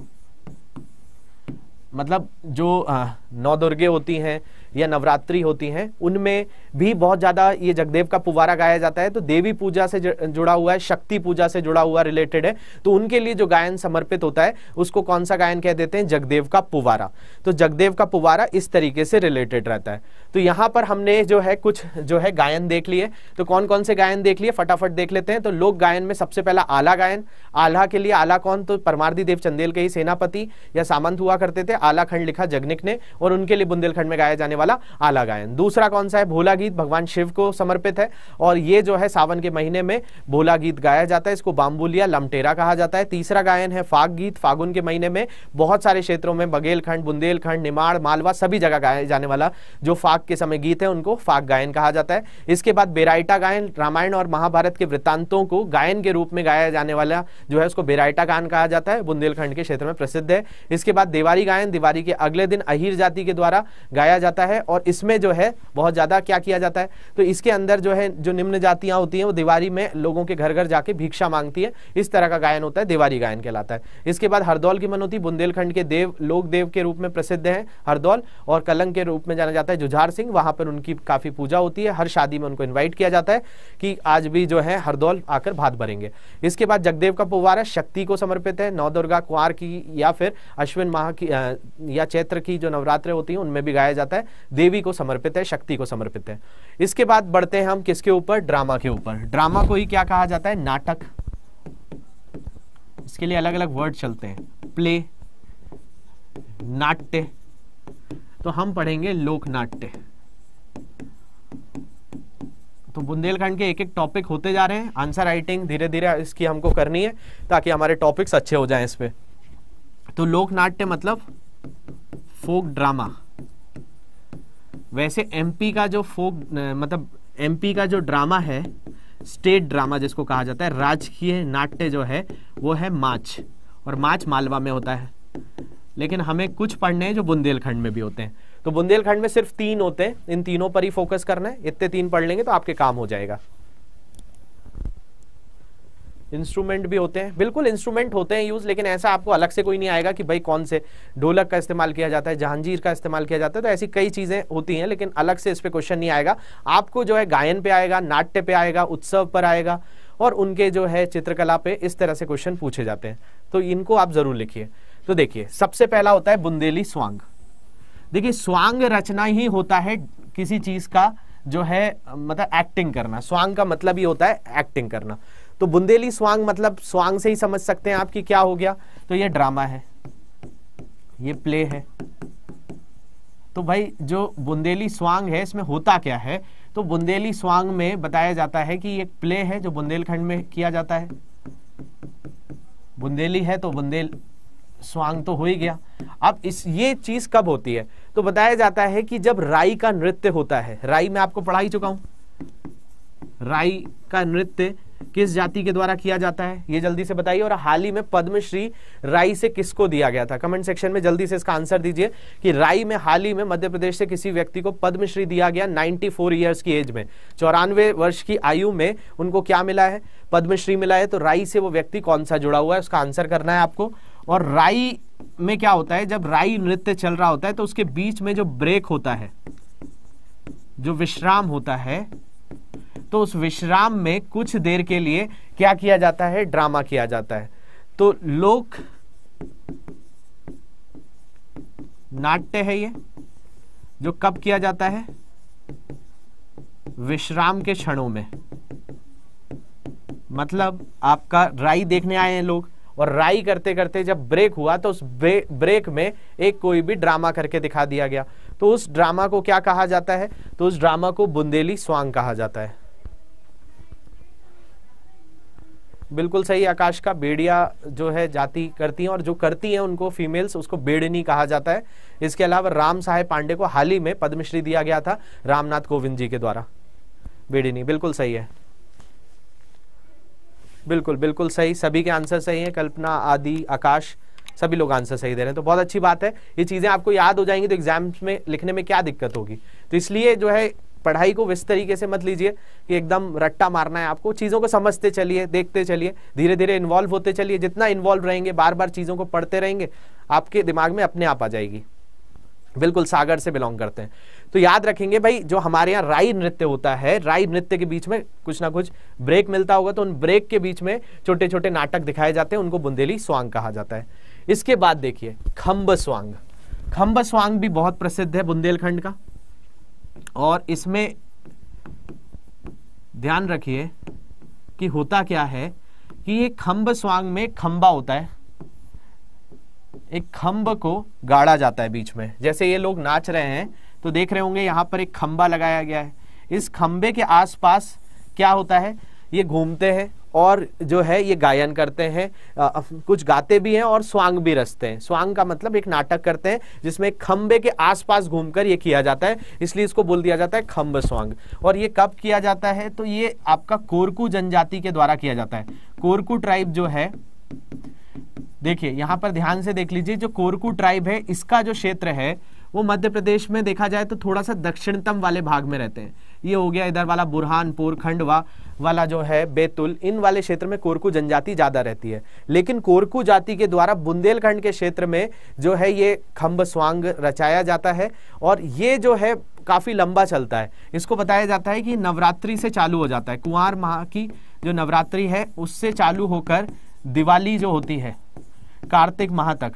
मतलब जो नवदुर्गे होती हैं या नवरात्रि होती हैं उनमें भी बहुत ज़्यादा ये जगदेव का पुवारा गाया जाता है तो देवी पूजा से जुड़ा हुआ है शक्ति पूजा से जुड़ा हुआ रिलेटेड है तो उनके लिए जो गायन समर्पित होता है उसको कौन सा गायन कह देते हैं जगदेव का पुवारा तो जगदेव का पुवारा इस तरीके से रिलेटेड रहता है तो यहाँ पर हमने जो है कुछ जो है गायन देख लिए तो कौन कौन से गायन देख लिए फटाफट देख लेते हैं तो लोक गायन में सबसे पहला आला गायन आला के लिए आला कौन तो परमारदी देव चंदेल के ही सेनापति या सामंत हुआ करते थे आला खंड लिखा जगनिक ने और उनके लिए बुंदेलखंड में गाया जाने वाला आला गायन दूसरा कौन सा है भोला गीत भगवान शिव को समर्पित है और ये जो है सावन के महीने में भोला गीत गाया जाता है इसको बाम्बुलिया लमटेरा कहा जाता है तीसरा गायन है फाग गीत फागुन के महीने में बहुत सारे क्षेत्रों में बघेलखंड बुंदेलखंड निमाड़ मालवा सभी जगह गाया जाने वाला जो फाग फाग के समय गीत है उनको फाग गायन कहा जाता है इसके बाद बेराइटा गायन रामायण और महाभारत के वृत्तांतों को गायन के रूप में गाया जाने वाला जो है उसको बेराइटा गायन कहा जाता है बुंदेलखंड के क्षेत्र में प्रसिद्ध है इसके बाद देवारी गायन दिवारी के अगले दिन अहिर जाति के द्वारा गाया जाता है और इसमें जो है बहुत ज़्यादा क्या किया जाता है तो इसके अंदर जो है जो निम्न जातियाँ होती हैं वो दिवारी में लोगों के घर घर जाके भिक्षा मांगती है इस तरह का गायन होता है दिवारी गायन कहलाता है इसके बाद हरदौल की मनोती बुंदेलखंड के देव लोकदेव के रूप में प्रसिद्ध है हरदौल और कलंग के रूप में जाना जाता है जुझार कुमार सिंह वहां पर उनकी काफ़ी पूजा होती है हर शादी में उनको इन्वाइट किया जाता है कि आज भी जो है हरदौल आकर भात भरेंगे इसके बाद जगदेव का पुवारा शक्ति को समर्पित है नवदुर्गा कुमार की या फिर अश्विन माह की या चैत्र की जो नवरात्र होती है उनमें भी गाया जाता है देवी को समर्पित है शक्ति को समर्पित है इसके बाद बढ़ते हैं हम किसके ऊपर ड्रामा के ऊपर ड्रामा को ही क्या कहा जाता है नाटक इसके लिए अलग अलग वर्ड चलते हैं प्ले नाट्य तो हम पढ़ेंगे लोकनाट्य तो बुंदेलखंड के एक एक टॉपिक होते जा रहे हैं आंसर राइटिंग धीरे धीरे इसकी हमको करनी है ताकि हमारे टॉपिक्स अच्छे हो जाएं इस पर तो लोकनाट्य मतलब फोक ड्रामा वैसे एमपी का जो फोक मतलब एमपी का जो ड्रामा है स्टेट ड्रामा जिसको कहा जाता है राजकीय नाट्य जो है वो है माछ और माछ मालवा में होता है लेकिन हमें कुछ पढ़ने हैं जो बुंदेलखंड में भी होते हैं तो बुंदेलखंड में सिर्फ तीन होते हैं इन तीनों पर ही फोकस करना है इतने तीन पढ़ लेंगे तो आपके काम हो जाएगा इंस्ट्रूमेंट भी होते हैं बिल्कुल इंस्ट्रूमेंट होते हैं यूज लेकिन ऐसा आपको अलग से कोई नहीं आएगा कि भाई कौन से ढोलक का इस्तेमाल किया जाता है जहांजीर का इस्तेमाल किया जाता है तो ऐसी कई चीज़ें होती हैं लेकिन अलग से इस पर क्वेश्चन नहीं आएगा आपको जो है गायन पे आएगा नाट्य पे आएगा उत्सव पर आएगा और उनके जो है चित्रकला पे इस तरह से क्वेश्चन पूछे जाते हैं तो इनको आप ज़रूर लिखिए तो देखिए सबसे पहला होता है बुंदेली स्वांग देखिए स्वांग रचना ही होता है किसी चीज का जो है मतलब एक्टिंग करना स्वांग का मतलब ही होता है एक्टिंग करना तो बुंदेली स्वांग मतलब स्वांग से ही समझ सकते हैं आप कि क्या हो गया तो ये ड्रामा है ये प्ले है तो भाई जो बुंदेली स्वांग है इसमें होता क्या है तो बुंदेली स्वांग में बताया जाता है कि एक प्ले है जो बुंदेलखंड में किया जाता है बुंदेली है तो बुंदेल स्वांग तो हो ही गया अब इस ये चीज कब होती है तो बताया जाता है कि जब राई का नृत्य होता है राई मैं आपको पढ़ा ही चुका हूं राई का नृत्य किस जाति के द्वारा किया जाता है ये जल्दी से बताइए और हाल ही में पद्मश्री राई से किसको दिया गया था कमेंट सेक्शन में जल्दी से इसका आंसर दीजिए कि राई में हाल ही में मध्य प्रदेश से किसी व्यक्ति को पद्मश्री दिया गया 94 फोर ईयर्स की एज में चौरानवे वर्ष की आयु में उनको क्या मिला है पद्मश्री मिला है तो राई से वो व्यक्ति कौन सा जुड़ा हुआ है उसका आंसर करना है आपको और राई में क्या होता है जब राई नृत्य चल रहा होता है तो उसके बीच में जो ब्रेक होता है जो विश्राम होता है तो उस विश्राम में कुछ देर के लिए क्या किया जाता है ड्रामा किया जाता है तो लोक नाट्य है ये जो कब किया जाता है विश्राम के क्षणों में मतलब आपका राई देखने आए हैं लोग और राई करते करते जब ब्रेक हुआ तो उस ब्रेक में एक कोई भी ड्रामा करके दिखा दिया गया तो उस ड्रामा को क्या कहा जाता है तो उस ड्रामा को बुंदेली स्वांग कहा जाता है बिल्कुल सही आकाश का बेड़िया जो है जाति करती हैं और जो करती हैं उनको फीमेल्स उसको बेड़नी कहा जाता है इसके अलावा राम साहेब पांडे को हाल ही में पद्मश्री दिया गया था रामनाथ कोविंद जी के द्वारा बेड़नी बिल्कुल सही है बिल्कुल बिल्कुल सही सभी के आंसर सही हैं कल्पना आदि आकाश सभी लोग आंसर सही दे रहे हैं तो बहुत अच्छी बात है ये चीज़ें आपको याद हो जाएंगी तो एग्जाम्स में लिखने में क्या दिक्कत होगी तो इसलिए जो है पढ़ाई को इस तरीके से मत लीजिए कि एकदम रट्टा मारना है आपको चीज़ों को समझते चलिए देखते चलिए धीरे धीरे इन्वॉल्व होते चलिए जितना इन्वॉल्व रहेंगे बार बार चीज़ों को पढ़ते रहेंगे आपके दिमाग में अपने आप आ जाएगी बिल्कुल सागर से बिलोंग करते हैं तो याद रखेंगे भाई जो हमारे यहाँ राई नृत्य होता है राई नृत्य के बीच में कुछ ना कुछ ब्रेक मिलता होगा तो उन ब्रेक के बीच में छोटे छोटे नाटक दिखाए जाते हैं उनको बुंदेली स्वांग कहा जाता है इसके बाद देखिए खम्ब स्वांग खम्ब स्वांग भी बहुत प्रसिद्ध है बुंदेलखंड का और इसमें ध्यान रखिए कि होता क्या है कि ये खम्ब स्वांग में खम्बा होता है एक खम्ब को गाड़ा जाता है बीच में जैसे ये लोग नाच रहे हैं तो देख रहे होंगे यहाँ पर एक खंबा लगाया गया है इस खंबे के आसपास क्या होता है ये घूमते हैं और जो है ये गायन करते हैं कुछ गाते भी हैं और स्वांग भी रचते हैं स्वांग का मतलब एक नाटक करते हैं जिसमें खम्बे के आसपास घूमकर ये किया जाता है इसलिए इसको बोल दिया जाता है खम्ब स्वांग और ये कब किया जाता है तो ये आपका कोरकू जनजाति के द्वारा किया जाता है कोरकू ट्राइब जो है देखिए यहाँ पर ध्यान से देख लीजिए जो कोरकू ट्राइब है इसका जो क्षेत्र है वो मध्य प्रदेश में देखा जाए तो थोड़ा सा दक्षिणतम वाले भाग में रहते हैं ये हो गया इधर वाला बुरहानपुर खंडवा वाला जो है बेतुल इन वाले क्षेत्र में कोरकू जनजाति ज़्यादा रहती है लेकिन कोरकू जाति के द्वारा बुंदेलखंड के क्षेत्र में जो है ये खम्ब स्वांग रचाया जाता है और ये जो है काफ़ी लंबा चलता है इसको बताया जाता है कि नवरात्रि से चालू हो जाता है कुंवर माह की जो नवरात्रि है उससे चालू होकर दिवाली जो होती है कार्तिक माह तक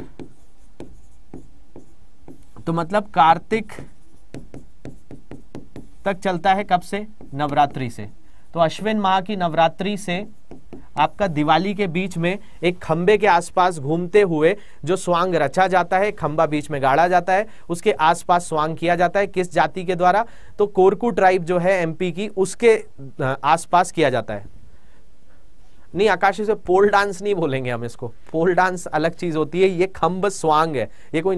तो मतलब कार्तिक तक चलता है कब से नवरात्रि से तो अश्विन माह की नवरात्रि से आपका दिवाली के बीच में एक खंबे के आसपास घूमते हुए जो स्वांग रचा जाता है खंबा बीच में गाड़ा जाता है उसके आसपास स्वांग किया जाता है किस जाति के द्वारा तो कोरकू ट्राइब जो है एमपी की उसके आसपास किया जाता है नहीं आकाश इसे पोल डांस नहीं बोलेंगे हम इसको पोल डांस अलग चीज होती है ये खम्ब स्वांग है ये कोई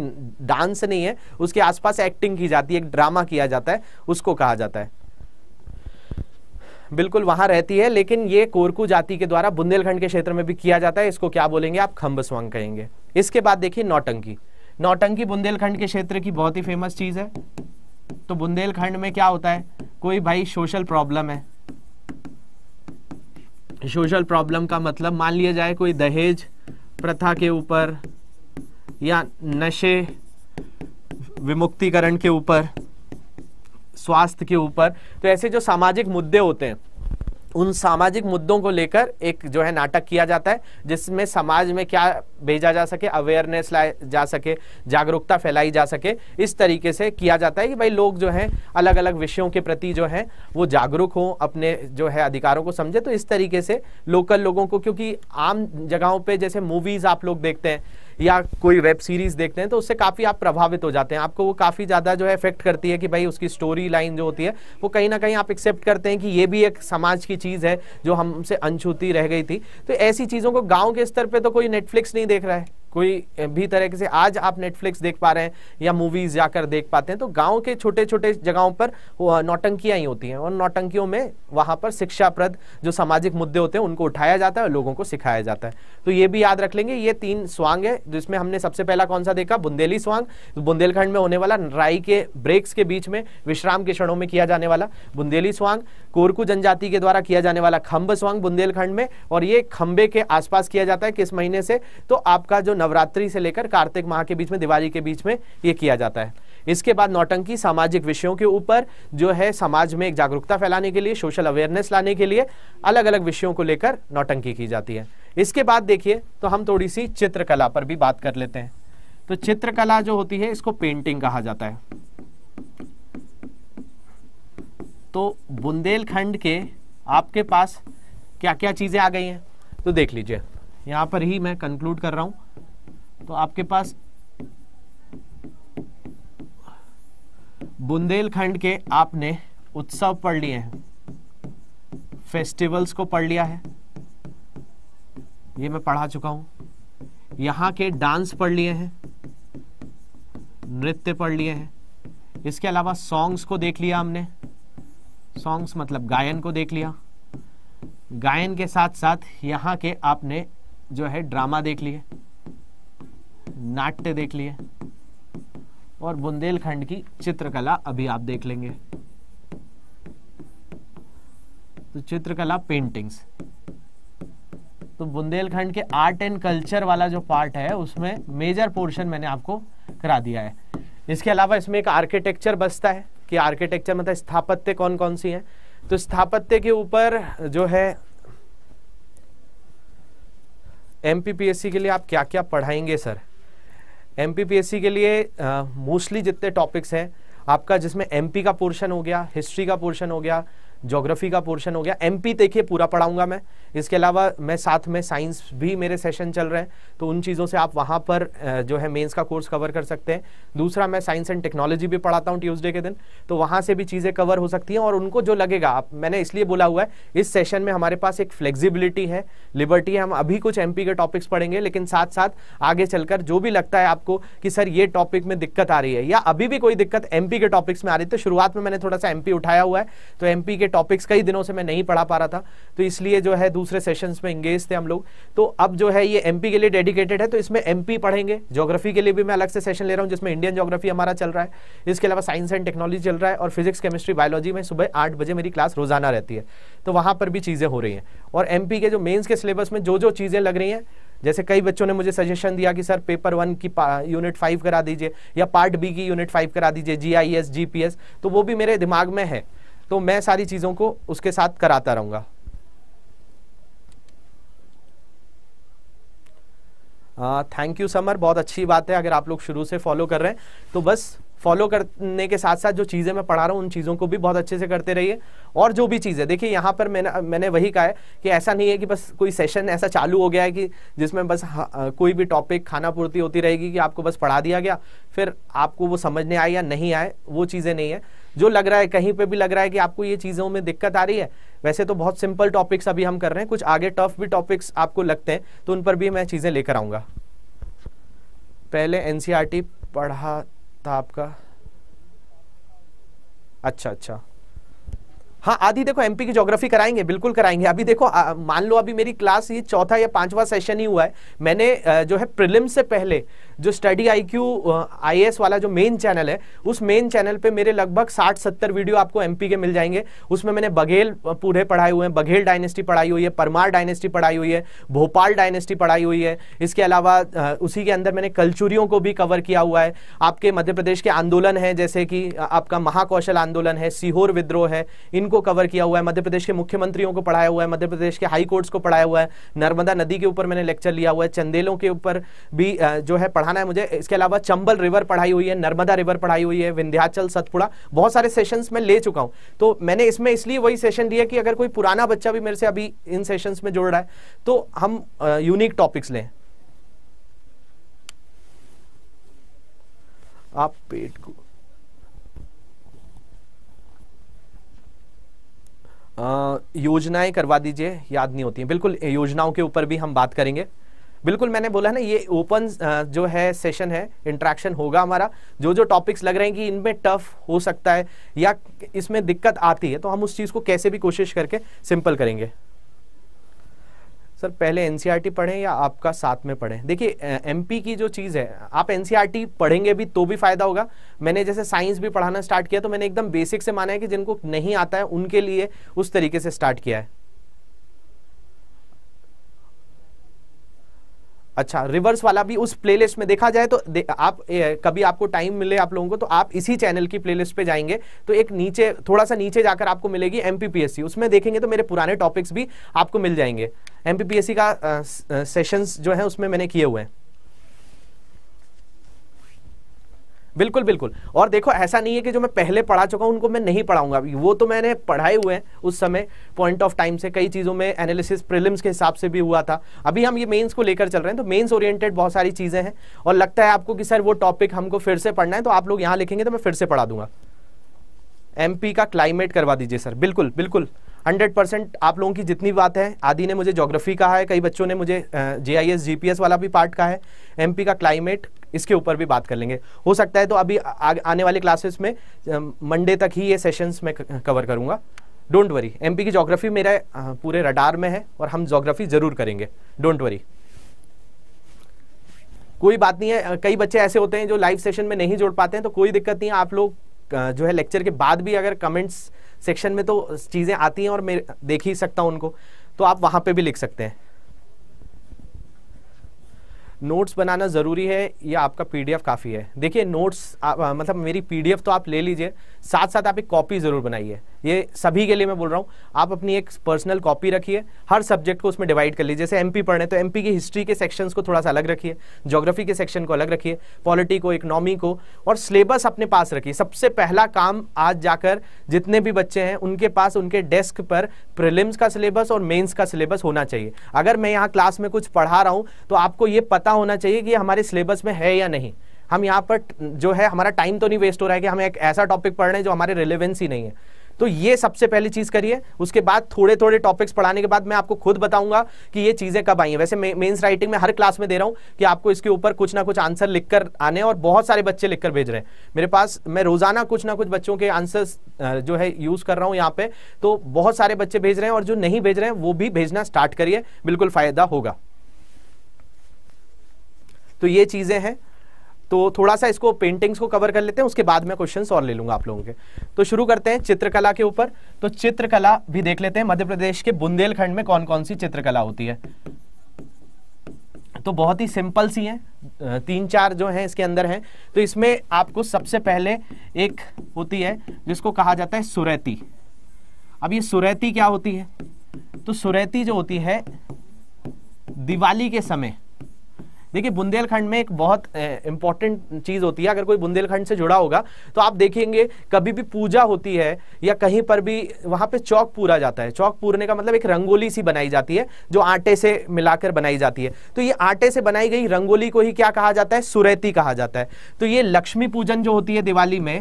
डांस नहीं है उसके आसपास एक्टिंग की जाती है एक ड्रामा किया जाता है उसको कहा जाता है बिल्कुल वहां रहती है लेकिन ये कोरकू जाति के द्वारा बुंदेलखंड के क्षेत्र में भी किया जाता है इसको क्या बोलेंगे आप खम्ब स्वांग कहेंगे इसके बाद देखिए नौटंकी नौटंकी बुंदेलखंड के क्षेत्र की बहुत ही फेमस चीज है तो बुंदेलखंड में क्या होता है कोई भाई सोशल प्रॉब्लम है सोशल प्रॉब्लम का मतलब मान लिया जाए कोई दहेज प्रथा के ऊपर या नशे विमुक्तिकरण के ऊपर स्वास्थ्य के ऊपर तो ऐसे जो सामाजिक मुद्दे होते हैं उन सामाजिक मुद्दों को लेकर एक जो है नाटक किया जाता है जिसमें समाज में क्या भेजा जा सके अवेयरनेस लाए जा सके जागरूकता फैलाई जा सके इस तरीके से किया जाता है कि भाई लोग जो हैं अलग अलग विषयों के प्रति जो हैं वो जागरूक हों अपने जो है अधिकारों को समझे तो इस तरीके से लोकल लोगों को क्योंकि आम जगहों पर जैसे मूवीज़ आप लोग देखते हैं या कोई वेब सीरीज देखते हैं तो उससे काफ़ी आप प्रभावित हो जाते हैं आपको वो काफ़ी ज़्यादा जो है इफेक्ट करती है कि भाई उसकी स्टोरी लाइन जो होती है वो कहीं ना कहीं आप एक्सेप्ट करते हैं कि ये भी एक समाज की चीज़ है जो हमसे अनछूती रह गई थी तो ऐसी चीज़ों को गाँव के स्तर पर तो कोई नेटफ्लिक्स नहीं देख रहा है कोई भी तरह से आज आप नेटफ्लिक्स देख पा रहे हैं या मूवीज जाकर देख पाते हैं तो गांव के छोटे छोटे जगहों पर नौटंकियां ही होती हैं और नौटंकियों में वहां पर शिक्षाप्रद जो सामाजिक मुद्दे होते हैं उनको उठाया जाता है और लोगों को सिखाया जाता है तो ये भी याद रख लेंगे ये तीन स्वांग है जिसमें हमने सबसे पहला कौन सा देखा बुंदेली स्वांग बुंदेलखंड में होने वाला राई के ब्रेक्स के बीच में विश्राम के क्षणों में किया जाने वाला बुंदेली स्वांग कोरकू जनजाति के द्वारा किया जाने वाला खम्ब स्वांग बुंदेलखंड में और ये खम्बे के आसपास किया जाता है किस महीने से तो आपका जो नवरात्रि से लेकर कार्तिक माह के बीच में दिवाली के बीच में ये किया जाता है इसके बाद नौटंकी सामाजिक विषयों के ऊपर जो है समाज में एक जागरूकता फैलाने के लिए सोशल अवेयरनेस लाने के लिए अलग अलग विषयों को लेकर नौटंकी की जाती है इसके बाद देखिए तो हम थोड़ी सी चित्रकला पर भी बात कर लेते हैं तो चित्रकला जो होती है इसको पेंटिंग कहा जाता है तो बुंदेलखंड के आपके पास क्या क्या चीज़ें आ गई हैं तो देख लीजिए यहां पर ही मैं कंक्लूड कर रहा हूं तो आपके पास बुंदेलखंड के आपने उत्सव पढ़ लिए हैं फेस्टिवल्स को पढ़ लिया है ये मैं पढ़ा चुका हूं यहाँ के डांस पढ़ लिए हैं नृत्य पढ़ लिए हैं इसके अलावा सॉन्ग्स को देख लिया हमने सॉन्ग्स मतलब गायन को देख लिया गायन के साथ साथ यहाँ के आपने जो है ड्रामा देख लिए नाट्य देख लिए और बुंदेलखंड की चित्रकला अभी आप देख लेंगे तो चित्रकला पेंटिंग्स तो बुंदेलखंड के आर्ट एंड कल्चर वाला जो पार्ट है उसमें मेजर पोर्शन मैंने आपको करा दिया है इसके अलावा इसमें एक आर्किटेक्चर बसता है कि आर्किटेक्चर मतलब स्थापत्य कौन कौन सी है तो स्थापत्य के ऊपर जो है एमपीपीएससी के लिए आप क्या क्या पढ़ाएंगे सर एम के लिए मोस्टली जितने टॉपिक्स हैं आपका जिसमें एम का पोर्शन हो गया हिस्ट्री का पोर्शन हो गया जोग्राफी का पोर्शन हो गया एम देखिए पूरा पढ़ाऊंगा मैं इसके अलावा मैं साथ में साइंस भी मेरे सेशन चल रहे हैं तो उन चीज़ों से आप वहाँ पर जो है मेंस का कोर्स कवर कर सकते हैं दूसरा मैं साइंस एंड टेक्नोलॉजी भी पढ़ाता हूँ ट्यूसडे के दिन तो वहाँ से भी चीज़ें कवर हो सकती हैं और उनको जो लगेगा आप मैंने इसलिए बोला हुआ है इस सेशन में हमारे पास एक फ्लेक्सिबिलिटी है लिबर्टी है हम अभी कुछ एम के टॉपिक्स पढ़ेंगे लेकिन साथ साथ आगे चलकर जो भी लगता है आपको कि सर ये टॉपिक में दिक्कत आ रही है या अभी भी कोई दिक्कत एम के टॉपिक्स में आ रही तो शुरुआत में मैंने थोड़ा सा एम उठाया हुआ है तो एम के टॉपिक्स कई दिनों से मैं नहीं पढ़ा पा रहा था तो इसलिए जो है दूसरा दूसरे सेशंस में इंगेज थे हम लोग तो अब जो है ये एमपी के लिए डेडिकेटेड है तो इसमें एमपी पढ़ेंगे ज्योग्राफी के लिए भी मैं अलग से सेशन ले रहा हूँ जिसमें इंडियन ज्योग्राफी हमारा चल रहा है इसके अलावा साइंस एंड टेक्नोलॉजी चल रहा है और फिजिक्स केमिस्ट्री बायोलॉजी में सुबह आठ बजे मेरी क्लास रोजाना रहती है तो वहाँ पर भी चीज़ें हो रही हैं और एम के जो मेन्स के सिलेबस में जो जो चीज़ें लग रही हैं जैसे कई बच्चों ने मुझे सजेशन दिया कि सर पेपर वन की यूनिट फाइव करा दीजिए या पार्ट बी की यूनिट फाइव करा दीजिए G I S G P S तो वो भी मेरे दिमाग में है तो मैं सारी चीज़ों को उसके साथ कराता रहूँगा थैंक यू समर बहुत अच्छी बात है अगर आप लोग शुरू से फॉलो कर रहे हैं तो बस फॉलो करने के साथ साथ जो चीज़ें मैं पढ़ा रहा हूँ उन चीज़ों को भी बहुत अच्छे से करते रहिए और जो भी चीज़ें देखिए यहाँ पर मैंने मैंने वही कहा है कि ऐसा नहीं है कि बस कोई सेशन ऐसा चालू हो गया है कि जिसमें बस कोई भी टॉपिक खाना पूर्ति होती रहेगी कि आपको बस पढ़ा दिया गया फिर आपको वो समझने आए या नहीं आए वो चीज़ें नहीं है जो लग रहा है कहीं पर भी लग रहा है कि आपको ये चीज़ों में दिक्कत आ रही है वैसे तो बहुत सिंपल टॉपिक्स अभी हम कर रहे हैं कुछ आगे टफ भी टॉपिक्स आपको लगते हैं तो उन पर भी मैं चीज़ें लेकर आऊँगा पहले एन e पढ़ा था आपका अच्छा अच्छा हाँ आदि देखो एमपी की ज्योग्राफी कराएंगे बिल्कुल कराएंगे अभी देखो मान लो अभी मेरी क्लास ये चौथा या पांचवा सेशन ही हुआ है मैंने जो है प्रिलिम से पहले जो स्टडी आई क्यू आई वाला जो मेन चैनल है उस मेन चैनल पे मेरे लगभग 60-70 वीडियो आपको एमपी के मिल जाएंगे उसमें मैंने बघेल पूरे पढ़ाए हुए हैं बघेल डायनेस्टी पढ़ाई हुई है परमार डायनेस्टी पढ़ाई हुई है भोपाल डायनेस्टी पढ़ाई हुई है इसके अलावा उसी के अंदर मैंने कलचुरियों को भी कवर किया हुआ है आपके मध्य प्रदेश के आंदोलन है जैसे कि आपका महाकौशल आंदोलन है सीहोर विद्रोह है इनको को कवर किया हुआ है मध्य प्रदेश के मुख्यमंत्रियों को पढ़ाया हुआ है मध्य प्रदेश के हाई कोर्ट्स को पढ़ाया हुआ है नर्मदा नदी के ऊपर मैंने लेक्चर लिया हुआ है चंदेलों के ऊपर भी जो है पढ़ाना है मुझे इसके अलावा चंबल रिवर पढ़ाई हुई है नर्मदा रिवर पढ़ाई हुई है विंध्याचल सतपुड़ा बहुत सारे सेशन में ले चुका हूँ तो मैंने इसमें इसलिए वही सेशन दिया कि अगर कोई पुराना बच्चा भी मेरे से अभी इन सेशन में जोड़ रहा है तो हम यूनिक टॉपिक्स लें आप पेट को योजनाएं करवा दीजिए याद नहीं होती है बिल्कुल योजनाओं के ऊपर भी हम बात करेंगे बिल्कुल मैंने बोला ना ये ओपन जो है सेशन है इंट्रैक्शन होगा हमारा जो जो टॉपिक्स लग रहे हैं कि इनमें टफ हो सकता है या इसमें दिक्कत आती है तो हम उस चीज़ को कैसे भी कोशिश करके सिंपल करेंगे सर पहले एनसीईआरटी e पढ़ें या आपका साथ में पढ़ें देखिए एमपी की जो चीज़ है आप एनसीईआरटी e पढ़ेंगे भी तो भी फ़ायदा होगा मैंने जैसे साइंस भी पढ़ाना स्टार्ट किया तो मैंने एकदम बेसिक से माना है कि जिनको नहीं आता है उनके लिए उस तरीके से स्टार्ट किया है अच्छा रिवर्स वाला भी उस प्लेलिस्ट में देखा जाए तो दे, आप ए, कभी आपको टाइम मिले आप लोगों को तो आप इसी चैनल की प्लेलिस्ट पे जाएंगे तो एक नीचे थोड़ा सा नीचे जाकर आपको मिलेगी एमपीपीएससी उसमें देखेंगे तो मेरे पुराने टॉपिक्स भी आपको मिल जाएंगे एमपीपीएससी का सेशन सेशंस जो है उसमें मैंने किए हुए हैं बिल्कुल बिल्कुल और देखो ऐसा नहीं है कि जो मैं पहले पढ़ा चुका हूँ उनको मैं नहीं पढ़ाऊंगा अभी वो तो मैंने पढ़ाए हुए हैं उस समय पॉइंट ऑफ टाइम से कई चीज़ों में एनालिसिस प्रिलिम्स के हिसाब से भी हुआ था अभी हम ये मेंस को लेकर चल रहे हैं तो मेंस ओरिएंटेड बहुत सारी चीज़ें हैं और लगता है आपको कि सर वो टॉपिक हमको फिर से पढ़ना है तो आप लोग यहाँ लिखेंगे तो मैं फिर से पढ़ा दूंगा एमपी का क्लाइमेट करवा दीजिए सर बिल्कुल बिल्कुल हंड्रेड परसेंट आप लोगों की जितनी बात है आदि ने मुझे जोग्राफी कहा है कई बच्चों ने मुझे जे आई जी पी एस वाला भी पार्ट कहा है एम पी का क्लाइमेट इसके ऊपर भी बात कर लेंगे हो सकता है तो अभी आ, आने वाले क्लासेस में मंडे तक ही ये सेशंस मैं कवर करूंगा डोंट वरी एमपी की जोग्राफी मेरे पूरे रडार में है और हम जोग्राफी ज़रूर करेंगे डोंट वरी कोई बात नहीं है कई बच्चे ऐसे होते हैं जो लाइव सेशन में नहीं जोड़ पाते हैं तो कोई दिक्कत नहीं है आप लोग जो है लेक्चर के बाद भी अगर कमेंट्स सेक्शन में तो चीज़ें आती हैं और मैं देख ही सकता हूं उनको तो आप वहां पे भी लिख सकते हैं नोट्स बनाना ज़रूरी है या आपका पीडीएफ काफ़ी है देखिए नोट्स मतलब मेरी पीडीएफ तो आप ले लीजिए साथ साथ आप एक कॉपी ज़रूर बनाइए ये सभी के लिए मैं बोल रहा हूँ आप अपनी एक पर्सनल कॉपी रखिए हर सब्जेक्ट को उसमें डिवाइड कर लीजिए जैसे एमपी पढ़ने तो एमपी की हिस्ट्री के सेक्शंस को थोड़ा सा अलग रखिए जोग्राफी के सेक्शन को अलग रखिए पॉलिटी को इकोनॉमी को और सिलेबस अपने पास रखिए सबसे पहला काम आज जाकर जितने भी बच्चे हैं उनके पास उनके डेस्क पर प्रिलिम्स का सिलेबस और मेन्स का सिलेबस होना चाहिए अगर मैं यहाँ क्लास में कुछ पढ़ा रहा हूँ तो आपको ये पता होना चाहिए कि हमारे सिलेबस में है या नहीं हम यहाँ पर जो है हमारा टाइम तो नहीं वेस्ट हो रहा है कि हम एक ऐसा टॉपिक पढ़ रहे हैं जो हमारे रिलेवेंस ही नहीं है तो ये सबसे पहली चीज़ करिए उसके बाद थोड़े थोड़े टॉपिक्स पढ़ाने के बाद मैं आपको खुद बताऊंगा कि ये चीज़ें कब आई हैं वैसे मेंस राइटिंग में हर क्लास में दे रहा हूँ कि आपको इसके ऊपर कुछ ना कुछ आंसर लिखकर आने और बहुत सारे बच्चे लिखकर भेज रहे हैं मेरे पास मैं रोज़ाना कुछ ना कुछ बच्चों के आंसर जो है यूज़ कर रहा हूँ यहाँ पे तो बहुत सारे बच्चे भेज रहे हैं और जो नहीं भेज रहे हैं वो भी भेजना स्टार्ट करिए बिल्कुल फ़ायदा होगा तो ये चीज़ें हैं तो थोड़ा सा इसको पेंटिंग्स को कवर कर लेते हैं उसके बाद में क्वेश्चन और ले लूंगा आप लोगों के तो शुरू करते हैं चित्रकला के ऊपर तो चित्रकला भी देख लेते हैं मध्य प्रदेश के बुंदेलखंड में कौन कौन सी चित्रकला होती है तो बहुत ही सिंपल सी है तीन चार जो हैं इसके अंदर हैं तो इसमें आपको सबसे पहले एक होती है जिसको कहा जाता है सुरैती अब ये सुरैती क्या होती है तो सुरैती जो होती है दिवाली के समय देखिए बुंदेलखंड में एक बहुत इंपॉर्टेंट चीज होती है अगर कोई बुंदेलखंड से जुड़ा होगा तो आप देखेंगे कभी भी पूजा होती है या कहीं पर भी वहां पे चौक पूरा जाता है चौक पूरने का मतलब एक रंगोली सी बनाई जाती है जो आटे से मिलाकर बनाई जाती है तो ये आटे से बनाई गई रंगोली को ही क्या कहा जाता है सुरैती कहा जाता है तो ये लक्ष्मी पूजन जो होती है दिवाली में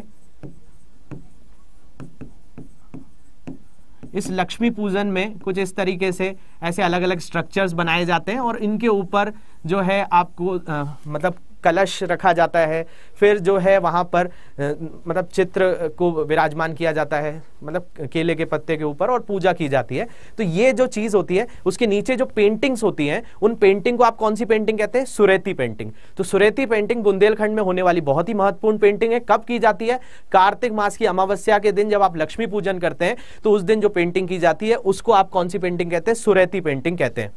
इस लक्ष्मी पूजन में कुछ इस तरीके से ऐसे अलग अलग स्ट्रक्चर्स बनाए जाते हैं और इनके ऊपर जो है आपको आ, मतलब कलश रखा जाता है फिर जो है वहाँ पर मतलब चित्र को विराजमान किया जाता है मतलब केले के पत्ते के ऊपर और पूजा की जाती है तो ये जो चीज़ होती है उसके नीचे जो पेंटिंग्स होती हैं उन पेंटिंग को आप कौन सी पेंटिंग कहते हैं सुरेती पेंटिंग तो सुरेती पेंटिंग बुंदेलखंड में होने वाली बहुत ही महत्वपूर्ण पेंटिंग है कब की जाती है कार्तिक मास की अमावस्या के दिन जब आप लक्ष्मी पूजन करते हैं तो उस दिन जो पेंटिंग की जाती है उसको आप कौन सी पेंटिंग कहते हैं सुरेती पेंटिंग कहते हैं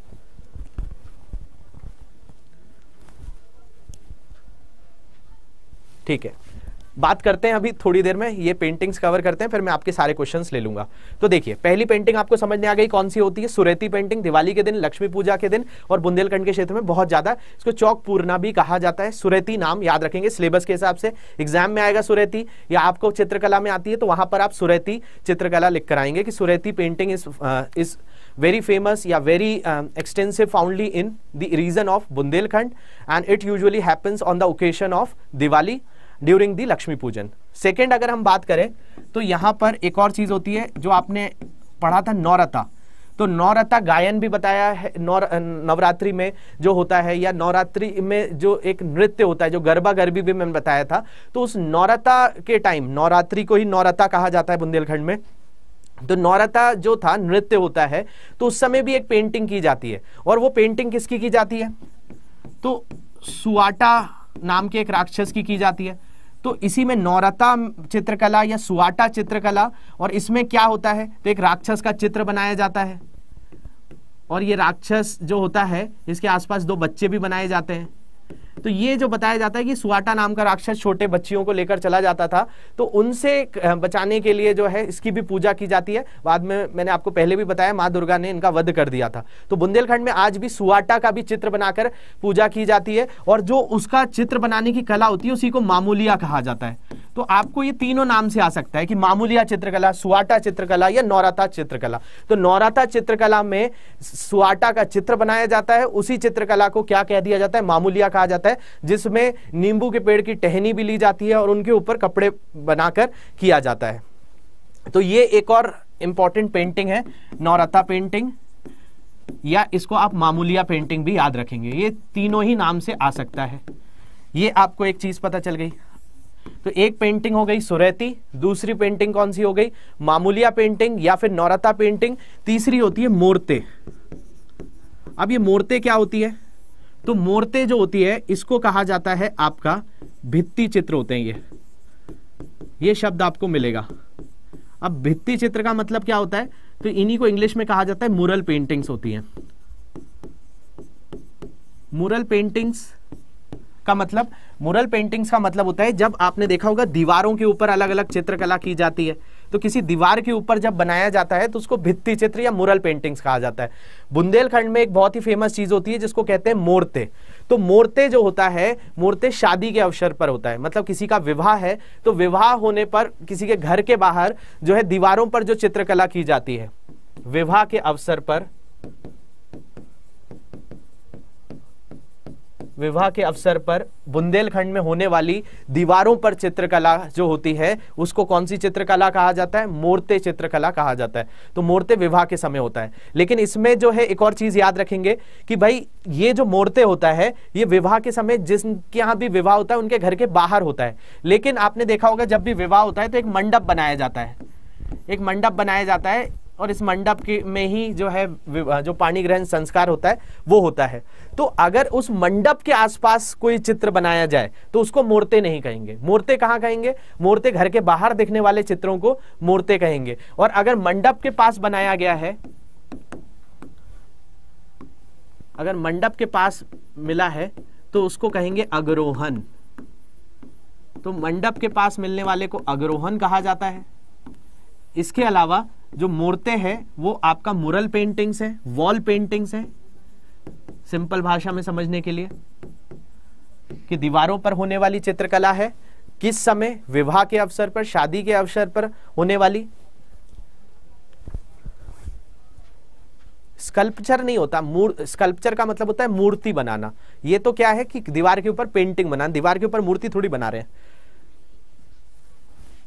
ठीक है बात करते हैं अभी थोड़ी देर में ये पेंटिंग्स कवर करते हैं फिर मैं आपके सारे क्वेश्चन ले लूंगा तो देखिए पहली पेंटिंग आपको समझ में आ गई कौन सी होती है सुरेती पेंटिंग दिवाली के दिन लक्ष्मी पूजा के दिन और बुंदेलखंड के क्षेत्र में बहुत ज्यादा इसको चौक पूर्णा भी कहा जाता है सुरेती नाम याद रखेंगे सिलेबस के हिसाब से एग्जाम में आएगा सुरेती या आपको चित्रकला में आती है तो वहां पर आप सुरेती चित्रकला लिख कर आएंगे कि सुरेती पेंटिंग इस is very famous or very extensive foundly in the region of Bundelkhand and it usually happens on the occasion of Diwali during the Lakshmi Pujan second अगर हम बात करें तो यहाँ पर एक और चीज़ होती है जो आपने पढ़ा था नौरता तो नौरता गायन भी बताया है नौ नवरात्रि में जो होता है या नवरात्रि में जो एक नृत्य होता है जो गरबा गरबी भी मैंने बताया था तो उस नौरता के टाइम नवरात्रि को ही नौरता कहा जाता है बुंदेलखंड में तो नौरता जो था नृत्य होता है तो उस समय भी एक पेंटिंग की जाती है और वो पेंटिंग किसकी की जाती है तो सुआटा नाम के एक राक्षस की की जाती है तो इसी में नौरता चित्रकला या सुआटा चित्रकला और इसमें क्या होता है तो एक राक्षस का चित्र बनाया जाता है और ये राक्षस जो होता है इसके आसपास दो बच्चे भी बनाए जाते हैं तो ये जो बताया जाता है कि सुआटा नाम का राक्षस छोटे बच्चियों को लेकर चला जाता था तो उनसे बचाने के लिए जो है इसकी भी पूजा की जाती है बाद में मैंने आपको पहले भी बताया माँ दुर्गा ने इनका वध कर दिया था तो बुंदेलखंड में आज भी सुआटा का भी चित्र बनाकर पूजा की जाती है और जो उसका चित्र बनाने की कला होती है उसी को मामूलिया कहा जाता है तो आपको ये तीनों नाम से आ सकता है कि मामूलिया चित्रकला सुआटा चित्रकला या नौराता चित्रकला तो नौराता चित्रकला में सुआटा का चित्र बनाया जाता है उसी चित्रकला को क्या कह दिया जाता है मामूलिया कहा जाता है जिसमें नींबू के पेड़ की टहनी भी ली जाती है और उनके ऊपर कपड़े बनाकर किया जाता है तो ये एक और इंपॉर्टेंट पेंटिंग है नौराता पेंटिंग या इसको आप मामूलिया पेंटिंग भी याद रखेंगे ये तीनों ही नाम से आ सकता है ये आपको एक चीज पता चल गई तो एक पेंटिंग हो गई सुरैती दूसरी पेंटिंग कौन सी हो गई मामूलिया पेंटिंग या फिर नौरता पेंटिंग तीसरी होती है मोरते अब ये मोरते क्या होती है तो मोरते जो होती है इसको कहा जाता है आपका भित्ति चित्र होते हैं ये ये शब्द आपको मिलेगा अब भित्ति चित्र का मतलब क्या होता है तो इन्हीं को इंग्लिश में कहा जाता है मुरल पेंटिंग्स होती हैं मुरल पेंटिंग्स का मतलब मुरल पेंटिंग्स का मतलब होता है जब आपने देखा होगा दीवारों के ऊपर अलग अलग चित्रकला की जाती है तो किसी दीवार के ऊपर जब बनाया जाता है तो उसको भित्ति चित्र या मुरल पेंटिंग्स कहा जाता है बुंदेलखंड में एक बहुत ही फेमस चीज होती है जिसको कहते हैं मोरते तो मोरते जो होता है मोरते शादी के अवसर पर होता है मतलब किसी का विवाह है तो विवाह होने पर किसी के घर के बाहर जो है दीवारों पर जो चित्रकला की जाती है विवाह के अवसर पर विवाह के अवसर पर बुंदेलखंड में होने वाली दीवारों पर चित्रकला जो होती है उसको कौन सी चित्रकला कहा जाता है मोरते चित्रकला कहा जाता है तो मोरते विवाह के समय होता है लेकिन इसमें जो है एक और चीज याद रखेंगे कि भाई ये जो मोरते होता है ये विवाह के समय जिसके यहाँ भी विवाह होता है उनके घर के बाहर होता है लेकिन आपने देखा होगा जब भी विवाह होता है तो एक मंडप बनाया जाता है एक मंडप बनाया जाता है और इस मंडप के में ही जो है जो पाणी ग्रहण संस्कार होता है वो होता है तो अगर उस मंडप के आसपास कोई चित्र बनाया जाए तो उसको मूर्ते नहीं कहेंगे मूर्ते कहाँ कहेंगे मूर्ते घर के बाहर दिखने वाले चित्रों को मूर्ते कहेंगे और अगर मंडप के पास बनाया गया है अगर मंडप के पास मिला है तो उसको कहेंगे अग्रोहन तो मंडप के पास मिलने वाले को अग्रोहन कहा जाता है इसके अलावा जो मूर्ते हैं वो आपका मुरल पेंटिंग्स है वॉल पेंटिंग्स है सिंपल भाषा में समझने के लिए कि दीवारों पर होने वाली चित्रकला है किस समय विवाह के अवसर पर शादी के अवसर पर होने वाली स्कल्पचर नहीं होता स्कल्पचर का मतलब होता है मूर्ति बनाना ये तो क्या है कि दीवार के ऊपर पेंटिंग बनाना दीवार के ऊपर मूर्ति थोड़ी बना रहे हैं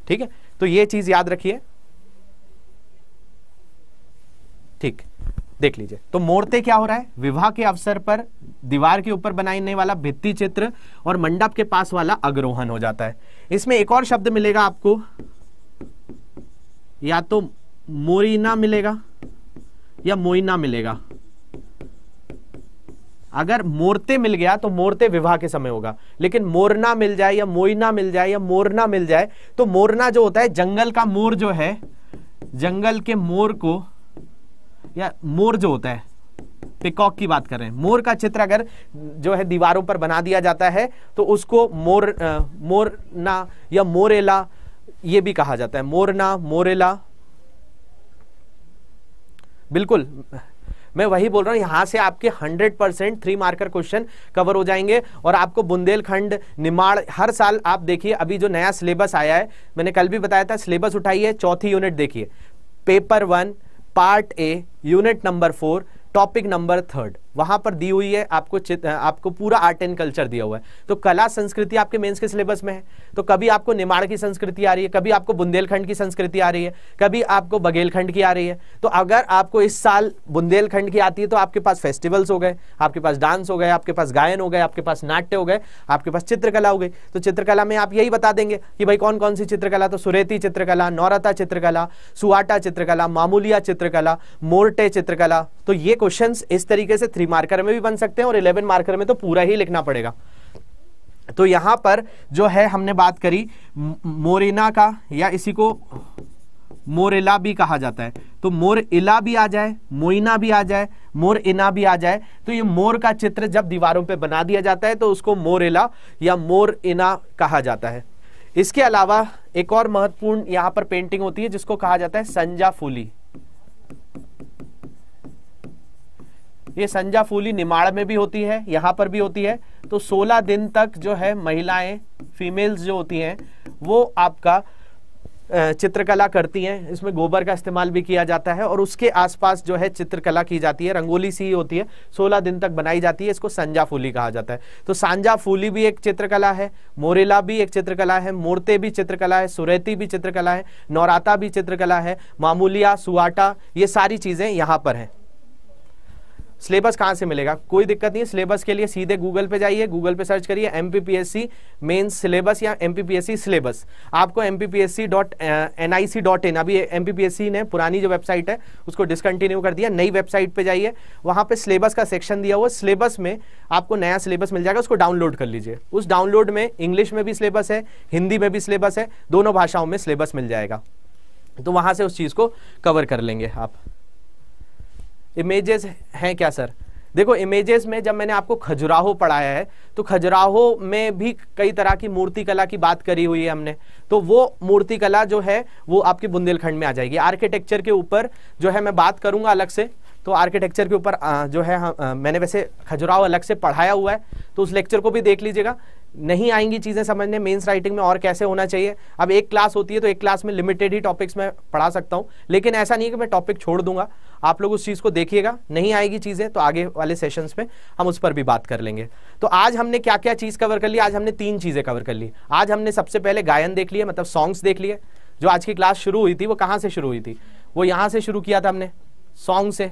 ठीक है तो ये चीज याद रखिए ठीक देख लीजिए तो मोरते क्या हो रहा है विवाह के अवसर पर दीवार के ऊपर बनाने वाला भित्ति चित्र और मंडप के पास वाला अग्रोहन हो जाता है इसमें एक और शब्द मिलेगा आपको या तो मोरीना मिलेगा या मोइना मिलेगा अगर मोरते मिल गया तो मोरते विवाह के समय होगा लेकिन मोरना मिल जाए या मोइना मिल जाए या मोरना मिल जाए तो मोरना जो होता है जंगल का मोर जो है जंगल के मोर को या मोर जो होता है पिकॉक की बात कर रहे हैं मोर का चित्र अगर जो है दीवारों पर बना दिया जाता है तो उसको मोर मोरना या मोरेला ये भी कहा जाता है मोरना मोरेला बिल्कुल मैं वही बोल रहा हूँ यहाँ से आपके 100 percent three marker question cover हो जाएंगे और आपको बुंदेलखंड निमाड़ हर साल आप देखिए अभी जो नया सिलेबस आया है मैंने कल भी बताया था सिलेबस उठाइए चौथी यूनिट देखिए paper one part A unit number four topic number third वहां पर दी हुई है आपको आपको पूरा आर्ट एंड कल्चर दिया हुआ है तो कला संस्कृति आपके मेंस के सिलेबस में है तो कभी आपको निमाड़ की संस्कृति आ रही है कभी आपको बुंदेलखंड की संस्कृति आ रही है कभी आपको बघेलखंड की आ रही है तो अगर आपको इस साल बुंदेलखंड की आती है तो आपके पास फेस्टिवल्स हो गए आपके पास डांस हो गए आपके पास गायन हो गए आपके पास नाट्य हो गए आपके पास चित्रकला हो गई तो चित्रकला में आप यही बता देंगे कि भाई कौन कौन सी चित्रकला तो सुरेती चित्रकला नौरता चित्रकला सुआटा चित्रकला मामूलिया चित्रकला मोरटे चित्रकला तो ये क्वेश्चन इस तरीके से थ्री मार्कर में भी बन सकते हैं और इलेवन मार्कर में तो पूरा ही लिखना पड़ेगा तो यहां पर जो है हमने बात करी मोरेना का या इसी को मोरेला भी कहा जाता है तो मोर इला भी आ जाए मोइना भी आ जाए मोर इना भी आ जाए तो ये मोर का चित्र जब दीवारों पे बना दिया जाता है तो उसको मोरेला या मोर इना कहा जाता है इसके अलावा एक और महत्वपूर्ण यहां पर पेंटिंग होती है जिसको कहा जाता है संजा फूली ये संजा फूली निमाड़ में भी होती है यहाँ पर भी होती है तो 16 दिन तक जो है महिलाएं फीमेल्स जो होती हैं वो आपका चित्रकला करती हैं इसमें गोबर का इस्तेमाल भी किया जाता है और उसके आसपास जो है चित्रकला की जाती है रंगोली सी होती है 16 दिन तक बनाई जाती है इसको संजा फूली कहा जाता है तो सांझा फूली भी एक चित्रकला है मोरेला भी एक चित्रकला है मूर्ते भी चित्रकला है सुरैती भी चित्रकला है नौराता भी चित्रकला है मामूलिया सुआटा ये सारी चीज़ें यहाँ पर हैं सिलेबस कहाँ से मिलेगा कोई दिक्कत नहीं सिलेबस के लिए सीधे गूगल पे जाइए गूगल पे सर्च करिए एम पी मेन सिलेबस या एम सिलेबस आपको एम पी eh, अभी एम ने पुरानी जो वेबसाइट है उसको डिसकंटिन्यू कर दिया नई वेबसाइट पर जाइए वहां पर सिलेबस का सेक्शन दिया हुआ सिलेबस में आपको नया सिलेबस मिल जाएगा उसको डाउनलोड कर लीजिए उस डाउनलोड में इंग्लिश में भी सिलेबस है हिंदी में भी सिलेबस है दोनों भाषाओं में सिलेबस मिल जाएगा तो वहाँ से उस चीज़ को कवर कर लेंगे आप इमेजेस हैं क्या सर देखो इमेजेस में जब मैंने आपको खजुराहो पढ़ाया है तो खजुराहो में भी कई तरह की मूर्ति कला की बात करी हुई है हमने तो वो मूर्ति कला जो है वो आपके बुंदेलखंड में आ जाएगी आर्किटेक्चर के ऊपर जो है मैं बात करूंगा अलग से तो आर्किटेक्चर के ऊपर जो है आ, मैंने वैसे खजुराहो अलग से पढ़ाया हुआ है तो उस लेक्चर को भी देख लीजिएगा नहीं आएंगी चीज़ें समझने मेंस राइटिंग में और कैसे होना चाहिए अब एक क्लास होती है तो एक क्लास में लिमिटेड ही टॉपिक्स में पढ़ा सकता हूँ लेकिन ऐसा नहीं है कि मैं टॉपिक छोड़ दूंगा आप लोग उस चीज़ को देखिएगा नहीं आएगी चीज़ें तो आगे वाले सेशंस में हम उस पर भी बात कर लेंगे तो आज हमने क्या क्या चीज़ कवर कर ली आज हमने तीन चीज़ें कवर कर ली आज हमने सबसे पहले गायन देख लिए मतलब सॉन्ग्स देख लिए जो आज की क्लास शुरू हुई थी वो कहाँ से शुरू हुई थी वो यहाँ से शुरू किया था हमने सॉन्ग से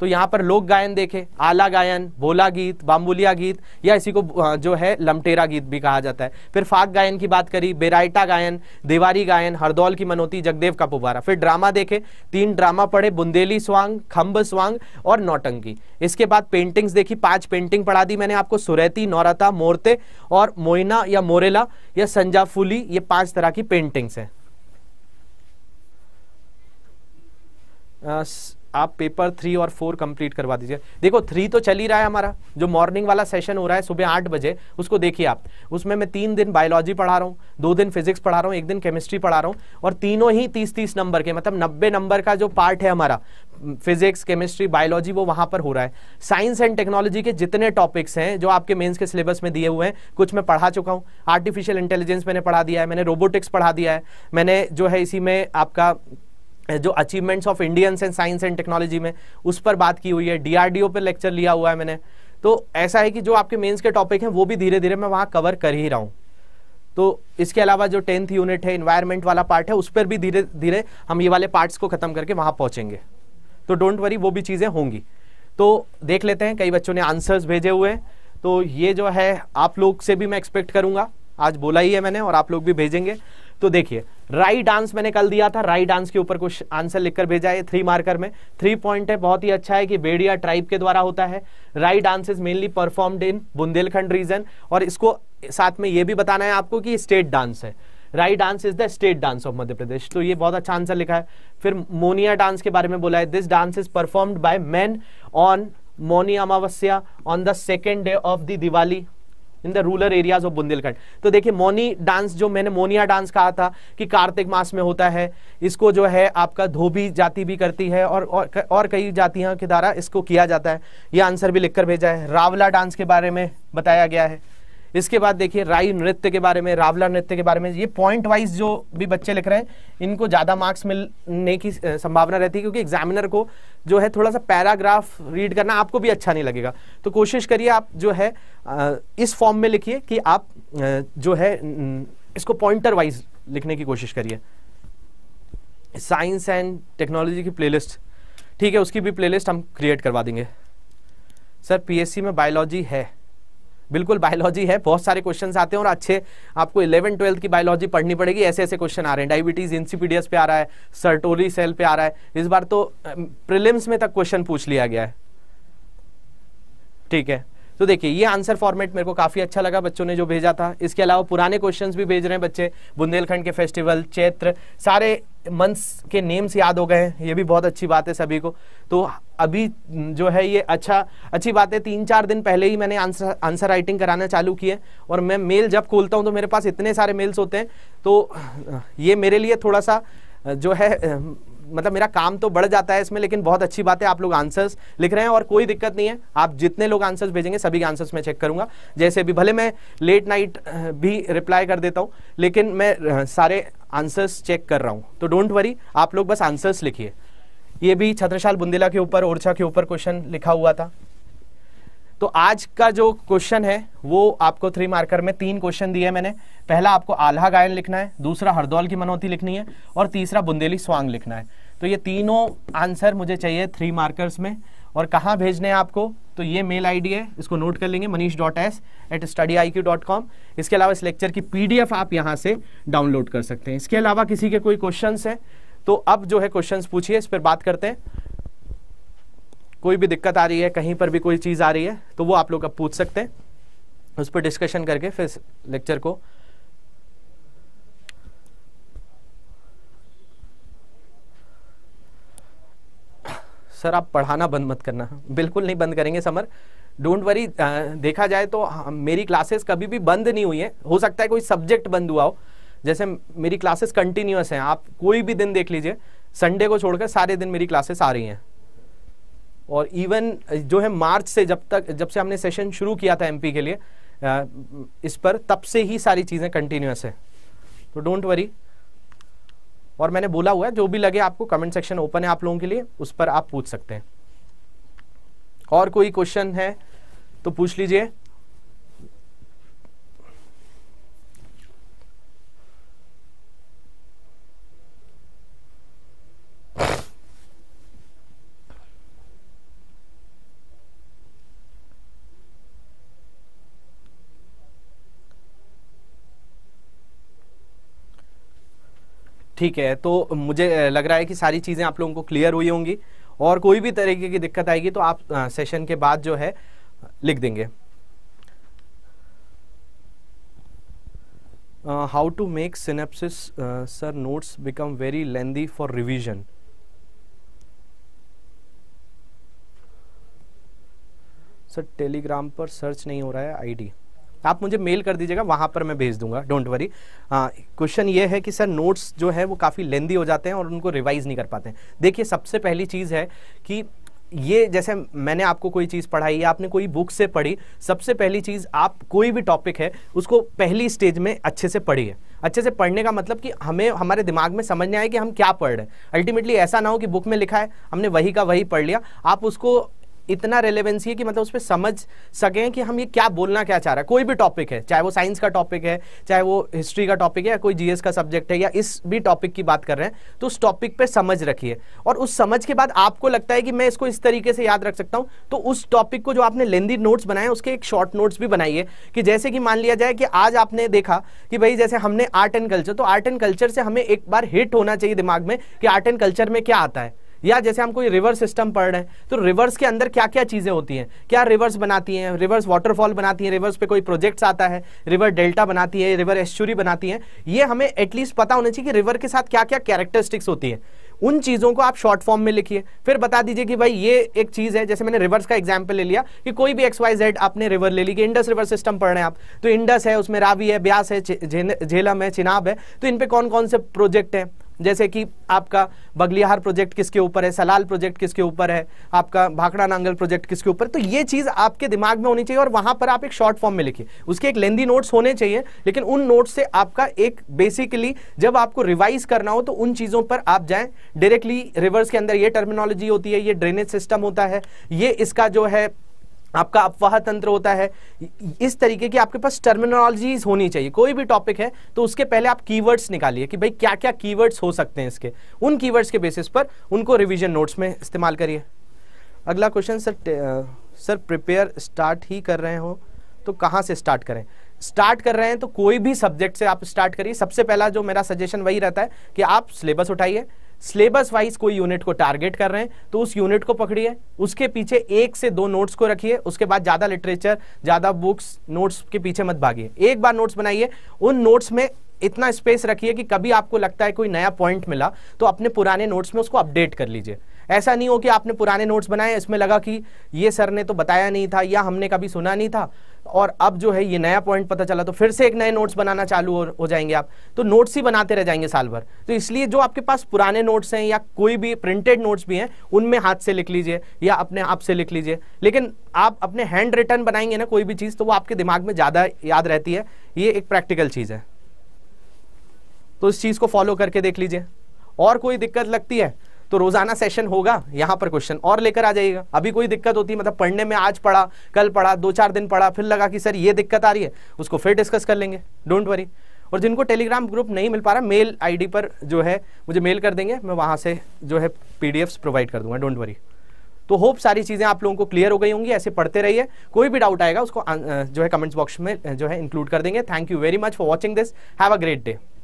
तो यहाँ पर लोक गायन देखे आला गायन भोला गीत बाम्बुलिया गीत या इसी को जो है लमटेरा गीत भी कहा जाता है फिर फाक गायन की बात करी बेराइटा गायन देवारी गायन हरदौल की मनोती जगदेव का पुबारा फिर ड्रामा देखे तीन ड्रामा पढ़े बुंदेली स्वांग खम्ब स्वांग और नौटंकी इसके बाद पेंटिंग्स देखी पांच पेंटिंग पढ़ा दी मैंने आपको सुरैती नौरता मोरते और मोइना या मोरेला या फूली ये पांच तरह की पेंटिंग्स हैं आप पेपर थ्री और फोर कंप्लीट करवा दीजिए देखो थ्री तो चल ही रहा है हमारा जो मॉर्निंग वाला सेशन हो रहा है सुबह आठ बजे उसको देखिए आप उसमें मैं तीन दिन बायोलॉजी पढ़ा रहा हूँ दो दिन फिजिक्स पढ़ा रहा हूँ एक दिन केमिस्ट्री पढ़ा रहा हूँ और तीनों ही तीस तीस नंबर के मतलब नब्बे नंबर का जो पार्ट है हमारा फिजिक्स केमिस्ट्री बायोलॉजी वो वहाँ पर हो रहा है साइंस एंड टेक्नोलॉजी के जितने टॉपिक्स हैं जो आपके मेन्स के सिलेबस में दिए हुए हैं कुछ मैं पढ़ा चुका हूँ आर्टिफिशियल इंटेलिजेंस मैंने पढ़ा दिया है मैंने रोबोटिक्स पढ़ा दिया है मैंने जो है इसी में आपका जो achievements of Indians and science and technology में उस पर बात की हुई है डीआरडीओ पे लेक्चर लिया हुआ है मैंने तो ऐसा है कि जो आपके मेंस के टॉपिक हैं वो भी धीरे धीरे मैं वहाँ कवर कर ही रहा हूँ तो इसके अलावा जो टेंथ यूनिट है इन्वायरमेंट वाला पार्ट है उस पर भी धीरे धीरे हम ये वाले पार्ट्स को ख़त्म करके वहाँ पहुँचेंगे तो डोंट वरी वो भी चीज़ें होंगी तो देख लेते हैं कई बच्चों ने आंसर्स भेजे हुए हैं तो ये जो है आप लोग से भी मैं एक्सपेक्ट करूँगा आज बोला ही है मैंने और आप लोग भी भेजेंगे तो देखिए राइट आंस मैंने कल दिया था राइट आंस के ऊपर कुछ आंसर लिखकर भेजा है थ्री मार्कर में थ्री पॉइंट है बहुत ही अच्छा है कि बेड़िया ट्राइब के द्वारा होता है Rai dance is mainly performed in Bundelkhand region और इसको साथ में ये भी बताना है आपको कि स्टेट डांस है Rai dance is the state dance of Madhya Pradesh तो ये बहुत अच्छा आंसर लिखा है फिर मोनिया डांस के बारे में बोला है this dance is performed by man on Mauni Amavasya on the second day of Diwali in the rural areas of Bundelkhand तो देखिए मोनी डांस जो मैंने मोनिया डांस कहा था कि कार्तिक मास में होता है इसको जो है आपका धोबी जाति भी करती है और और, और कई जातियां के द्वारा इसको किया जाता है ये आंसर भी लिखकर भेजा है रावला डांस के बारे में बताया गया है इसके बाद देखिए राई नृत्य के बारे में रावला नृत्य के बारे में ये पॉइंट वाइज जो भी बच्चे लिख रहे हैं इनको ज़्यादा मार्क्स मिलने की संभावना रहती है क्योंकि एग्जामिनर को जो है थोड़ा सा पैराग्राफ रीड करना आपको भी अच्छा नहीं लगेगा तो कोशिश करिए आप जो है इस फॉर्म में लिखिए कि आप जो है इसको पॉइंटर वाइज लिखने की कोशिश करिए साइंस एंड टेक्नोलॉजी की प्लेलिस्ट ठीक है उसकी भी प्लेलिस्ट हम क्रिएट करवा देंगे सर पीएससी में बायोलॉजी है बिल्कुल बायोलॉजी है बहुत सारे क्वेश्चन आते हैं और अच्छे आपको इलेवन ट्वेल्थ की बायोलॉजी पढ़नी पड़ेगी ऐसे ऐसे क्वेश्चन आ रहे हैं डायबिटीज इंसिपीडियस पे आ रहा है सर्टोली सेल पे आ रहा है इस बार तो प्रिलिम्स में तक क्वेश्चन पूछ लिया गया है ठीक है तो देखिए ये आंसर फॉर्मेट मेरे को काफी अच्छा लगा बच्चों ने जो भेजा था इसके अलावा पुराने क्वेश्चंस भी भेज रहे हैं बच्चे बुंदेलखंड के फेस्टिवल चैत्र सारे मंथ्स के नेम्स याद हो गए हैं ये भी बहुत अच्छी बात है सभी को तो अभी जो है ये अच्छा अच्छी बात है तीन चार दिन पहले ही मैंने आंसर आंसर राइटिंग कराना चालू किए और मैं मेल जब खोलता हूँ तो मेरे पास इतने सारे मेल्स होते हैं तो ये मेरे लिए थोड़ा सा जो है मतलब मेरा काम तो बढ़ जाता है इसमें लेकिन बहुत अच्छी बात है आप लोग आंसर्स लिख रहे हैं और कोई दिक्कत नहीं है आप जितने लोग आंसर्स भेजेंगे सभी के आंसर्स मैं चेक करूंगा जैसे भी भले मैं लेट नाइट भी रिप्लाई कर देता हूँ लेकिन मैं सारे आंसर्स चेक कर रहा हूँ तो डोंट वरी आप लोग बस आंसर्स लिखिए ये भी छत्रशाल बुंदेला के ऊपर ओरछा के ऊपर क्वेश्चन लिखा हुआ था तो आज का जो क्वेश्चन है वो आपको थ्री मार्कर में तीन क्वेश्चन दिए मैंने पहला आपको आल्हा गायन लिखना है दूसरा हरदौल की मनोती लिखनी है और तीसरा बुंदेली स्वांग लिखना है तो ये तीनों आंसर मुझे चाहिए थ्री मार्कर्स में और कहाँ भेजने हैं आपको तो ये मेल आईडी है इसको नोट कर लेंगे Manish dot S at study I Q dot com इसके अलावा इस लेक्चर की पीडीएफ आप यहाँ से डाउनलोड कर सकते हैं इसके अलावा किसी के कोई क्वेश्चन है तो अब जो है क्वेश्चन पूछिए इस पर बात करते हैं कोई भी दिक्कत आ रही है कहीं पर भी कोई चीज़ आ रही है तो वो आप लोग अब पूछ सकते हैं उस पर डिस्कशन करके फिर लेक्चर को सर आप पढ़ाना बंद मत करना बिल्कुल नहीं बंद करेंगे समर डोंट वरी देखा जाए तो हाँ, मेरी क्लासेस कभी भी बंद नहीं हुई है हो सकता है कोई सब्जेक्ट बंद हुआ हो जैसे मेरी क्लासेस कंटिन्यूस हैं आप कोई भी दिन देख लीजिए संडे को छोड़कर सारे दिन मेरी क्लासेस आ रही हैं और इवन जो है मार्च से जब तक जब से हमने सेशन शुरू किया था एमपी के लिए इस पर तब से ही सारी चीज़ें कंटिन्यूस हैं तो डोंट वरी और मैंने बोला हुआ है जो भी लगे आपको कमेंट सेक्शन ओपन है आप लोगों के लिए उस पर आप पूछ सकते हैं और कोई क्वेश्चन है तो पूछ लीजिए ठीक है तो मुझे लग रहा है कि सारी चीज़ें आप लोगों को क्लियर हुई होंगी और कोई भी तरीके की दिक्कत आएगी तो आप सेशन के बाद जो है लिख देंगे how to make synopsis sir notes become very lengthy for revision sir Telegram पर सर्च नहीं हो रहा है आईडी आप मुझे मेल कर दीजिएगा वहाँ पर मैं भेज दूंगा डोंट वरी क्वेश्चन ये है कि सर नोट्स जो है वो काफ़ी लेंदी हो जाते हैं और उनको रिवाइज़ नहीं कर पाते हैं देखिए सबसे पहली चीज़ है कि ये जैसे मैंने आपको कोई चीज़ पढ़ाई या आपने कोई बुक से पढ़ी सबसे पहली चीज़ आप कोई भी टॉपिक है उसको पहली स्टेज में अच्छे से पढ़िए अच्छे से पढ़ने का मतलब कि हमें हमारे दिमाग में समझ नहीं आए कि हम क्या पढ़ रहे हैं अल्टीमेटली ऐसा ना हो कि बुक में लिखा है हमने वही का वही पढ़ लिया आप उसको इतना रेलेवेंसी है कि मतलब उस पर समझ सकें कि हम ये क्या बोलना क्या चाह रहा है कोई भी टॉपिक है चाहे वो साइंस का टॉपिक है चाहे वो हिस्ट्री का टॉपिक है या कोई जीएस का सब्जेक्ट है या इस भी टॉपिक की बात कर रहे हैं तो उस टॉपिक पर समझ रखिए और उस समझ के बाद आपको लगता है कि मैं इसको इस तरीके से याद रख सकता हूँ तो उस टॉपिक को जो आपने लेंदी नोट्स बनाए उसके एक शॉर्ट नोट्स भी बनाइए कि जैसे कि मान लिया जाए कि आज आपने देखा कि भाई जैसे हमने आर्ट एंड कल्चर तो आर्ट एंड कल्चर से हमें एक बार हिट होना चाहिए दिमाग में कि आर्ट एंड कल्चर में क्या आता है या जैसे हम कोई रिवर सिस्टम पढ़ रहे हैं तो रिवर्स के अंदर क्या क्या चीज़ें होती हैं क्या रिवर्स बनाती हैं रिवर्स वाटरफॉल बनाती हैं रिवर्स पे कोई प्रोजेक्ट्स आता है रिवर डेल्टा बनाती है रिवर एस्चुरी बनाती हैं ये हमें एटलीस्ट पता होना चाहिए कि रिवर के साथ क्या क्या कैरेक्टरिस्टिक्स होती है उन चीज़ों को आप शॉर्ट फॉर्म में लिखिए फिर बता दीजिए कि भाई ये एक चीज़ है जैसे मैंने रिवर्स का एग्जाम्पल ले लिया कि कोई भी एक्स वाई जेड आपने रिवर ले ली कि इंडस रिवर सिस्टम पढ़ रहे हैं आप तो इंडस है उसमें रावी है ब्यास है झेलम है चिनाब है तो इन पे कौन कौन से प्रोजेक्ट है जैसे कि आपका बगलिहार प्रोजेक्ट किसके ऊपर है सलाल प्रोजेक्ट किसके ऊपर है आपका भाखड़ा नांगल प्रोजेक्ट किसके ऊपर तो ये चीज़ आपके दिमाग में होनी चाहिए और वहाँ पर आप एक शॉर्ट फॉर्म में लिखिए उसके एक लेंदी नोट्स होने चाहिए लेकिन उन नोट्स से आपका एक बेसिकली जब आपको रिवाइज करना हो तो उन चीज़ों पर आप जाएँ डायरेक्टली रिवर्स के अंदर ये टर्मिनोलॉजी होती है ये ड्रेनेज सिस्टम होता है ये इसका जो है आपका अफवाह तंत्र होता है इस तरीके की आपके पास टर्मिनोलॉजीज होनी चाहिए कोई भी टॉपिक है तो उसके पहले आप कीवर्ड्स निकालिए कि भाई क्या क्या कीवर्ड्स हो सकते हैं इसके उन कीवर्ड्स के बेसिस पर उनको रिवीजन नोट्स में इस्तेमाल करिए अगला question sir sir prepare start ही कर रहे हो तो कहाँ से स्टार्ट करें स्टार्ट कर रहे हैं तो कोई भी सब्जेक्ट से आप स्टार्ट करिए सबसे पहला जो मेरा सजेशन वही रहता है कि आप सिलेबस उठाइए सिलेबस वाइज कोई यूनिट को टारगेट कर रहे हैं तो उस यूनिट को पकड़िए उसके पीछे एक से दो नोट्स को रखिए उसके बाद ज़्यादा लिटरेचर ज़्यादा बुक्स नोट्स के पीछे मत भागिए एक बार नोट्स बनाइए उन नोट्स में इतना स्पेस रखिए कि कभी आपको लगता है कोई नया पॉइंट मिला तो अपने पुराने नोट्स में उसको अपडेट कर लीजिए ऐसा नहीं हो कि आपने पुराने नोट्स बनाए इसमें लगा कि ये सर ने तो बताया नहीं था या हमने कभी सुना नहीं था और अब जो है ये नया पॉइंट पता चला तो फिर से एक नए नोट्स बनाना चालू हो, हो जाएंगे आप तो नोट्स ही बनाते रह जाएंगे साल भर तो इसलिए जो आपके पास पुराने नोट्स हैं या कोई भी प्रिंटेड नोट्स भी हैं उनमें हाथ से लिख लीजिए या अपने आप से लिख लीजिए लेकिन आप अपने हैंड रिटर्न बनाएंगे ना कोई भी चीज़ तो वो आपके दिमाग में ज़्यादा याद रहती है ये एक प्रैक्टिकल चीज़ है तो इस चीज़ को फॉलो करके देख लीजिए और कोई दिक्कत लगती है तो रोजाना सेशन होगा यहाँ पर क्वेश्चन और लेकर आ जाइएगा अभी कोई दिक्कत होती है मतलब पढ़ने में आज पढ़ा कल पढ़ा दो चार दिन पढ़ा फिर लगा कि सर ये दिक्कत आ रही है उसको फिर डिस्कस कर लेंगे डोंट वरी और जिनको टेलीग्राम ग्रुप नहीं मिल पा रहा मेल आईडी पर जो है मुझे मेल कर देंगे मैं वहां से जो है पीडीएफ्स प्रोवाइड कर दूंगा डोंट वरी तो होप सारी चीज़ें आप लोगों को क्लियर हो गई होंगी ऐसे पढ़ते रहिए कोई भी डाउट आएगा उसको जो है कमेंट्स बॉक्स में जो है इंक्लूड कर देंगे thank you very much for watching this have a great day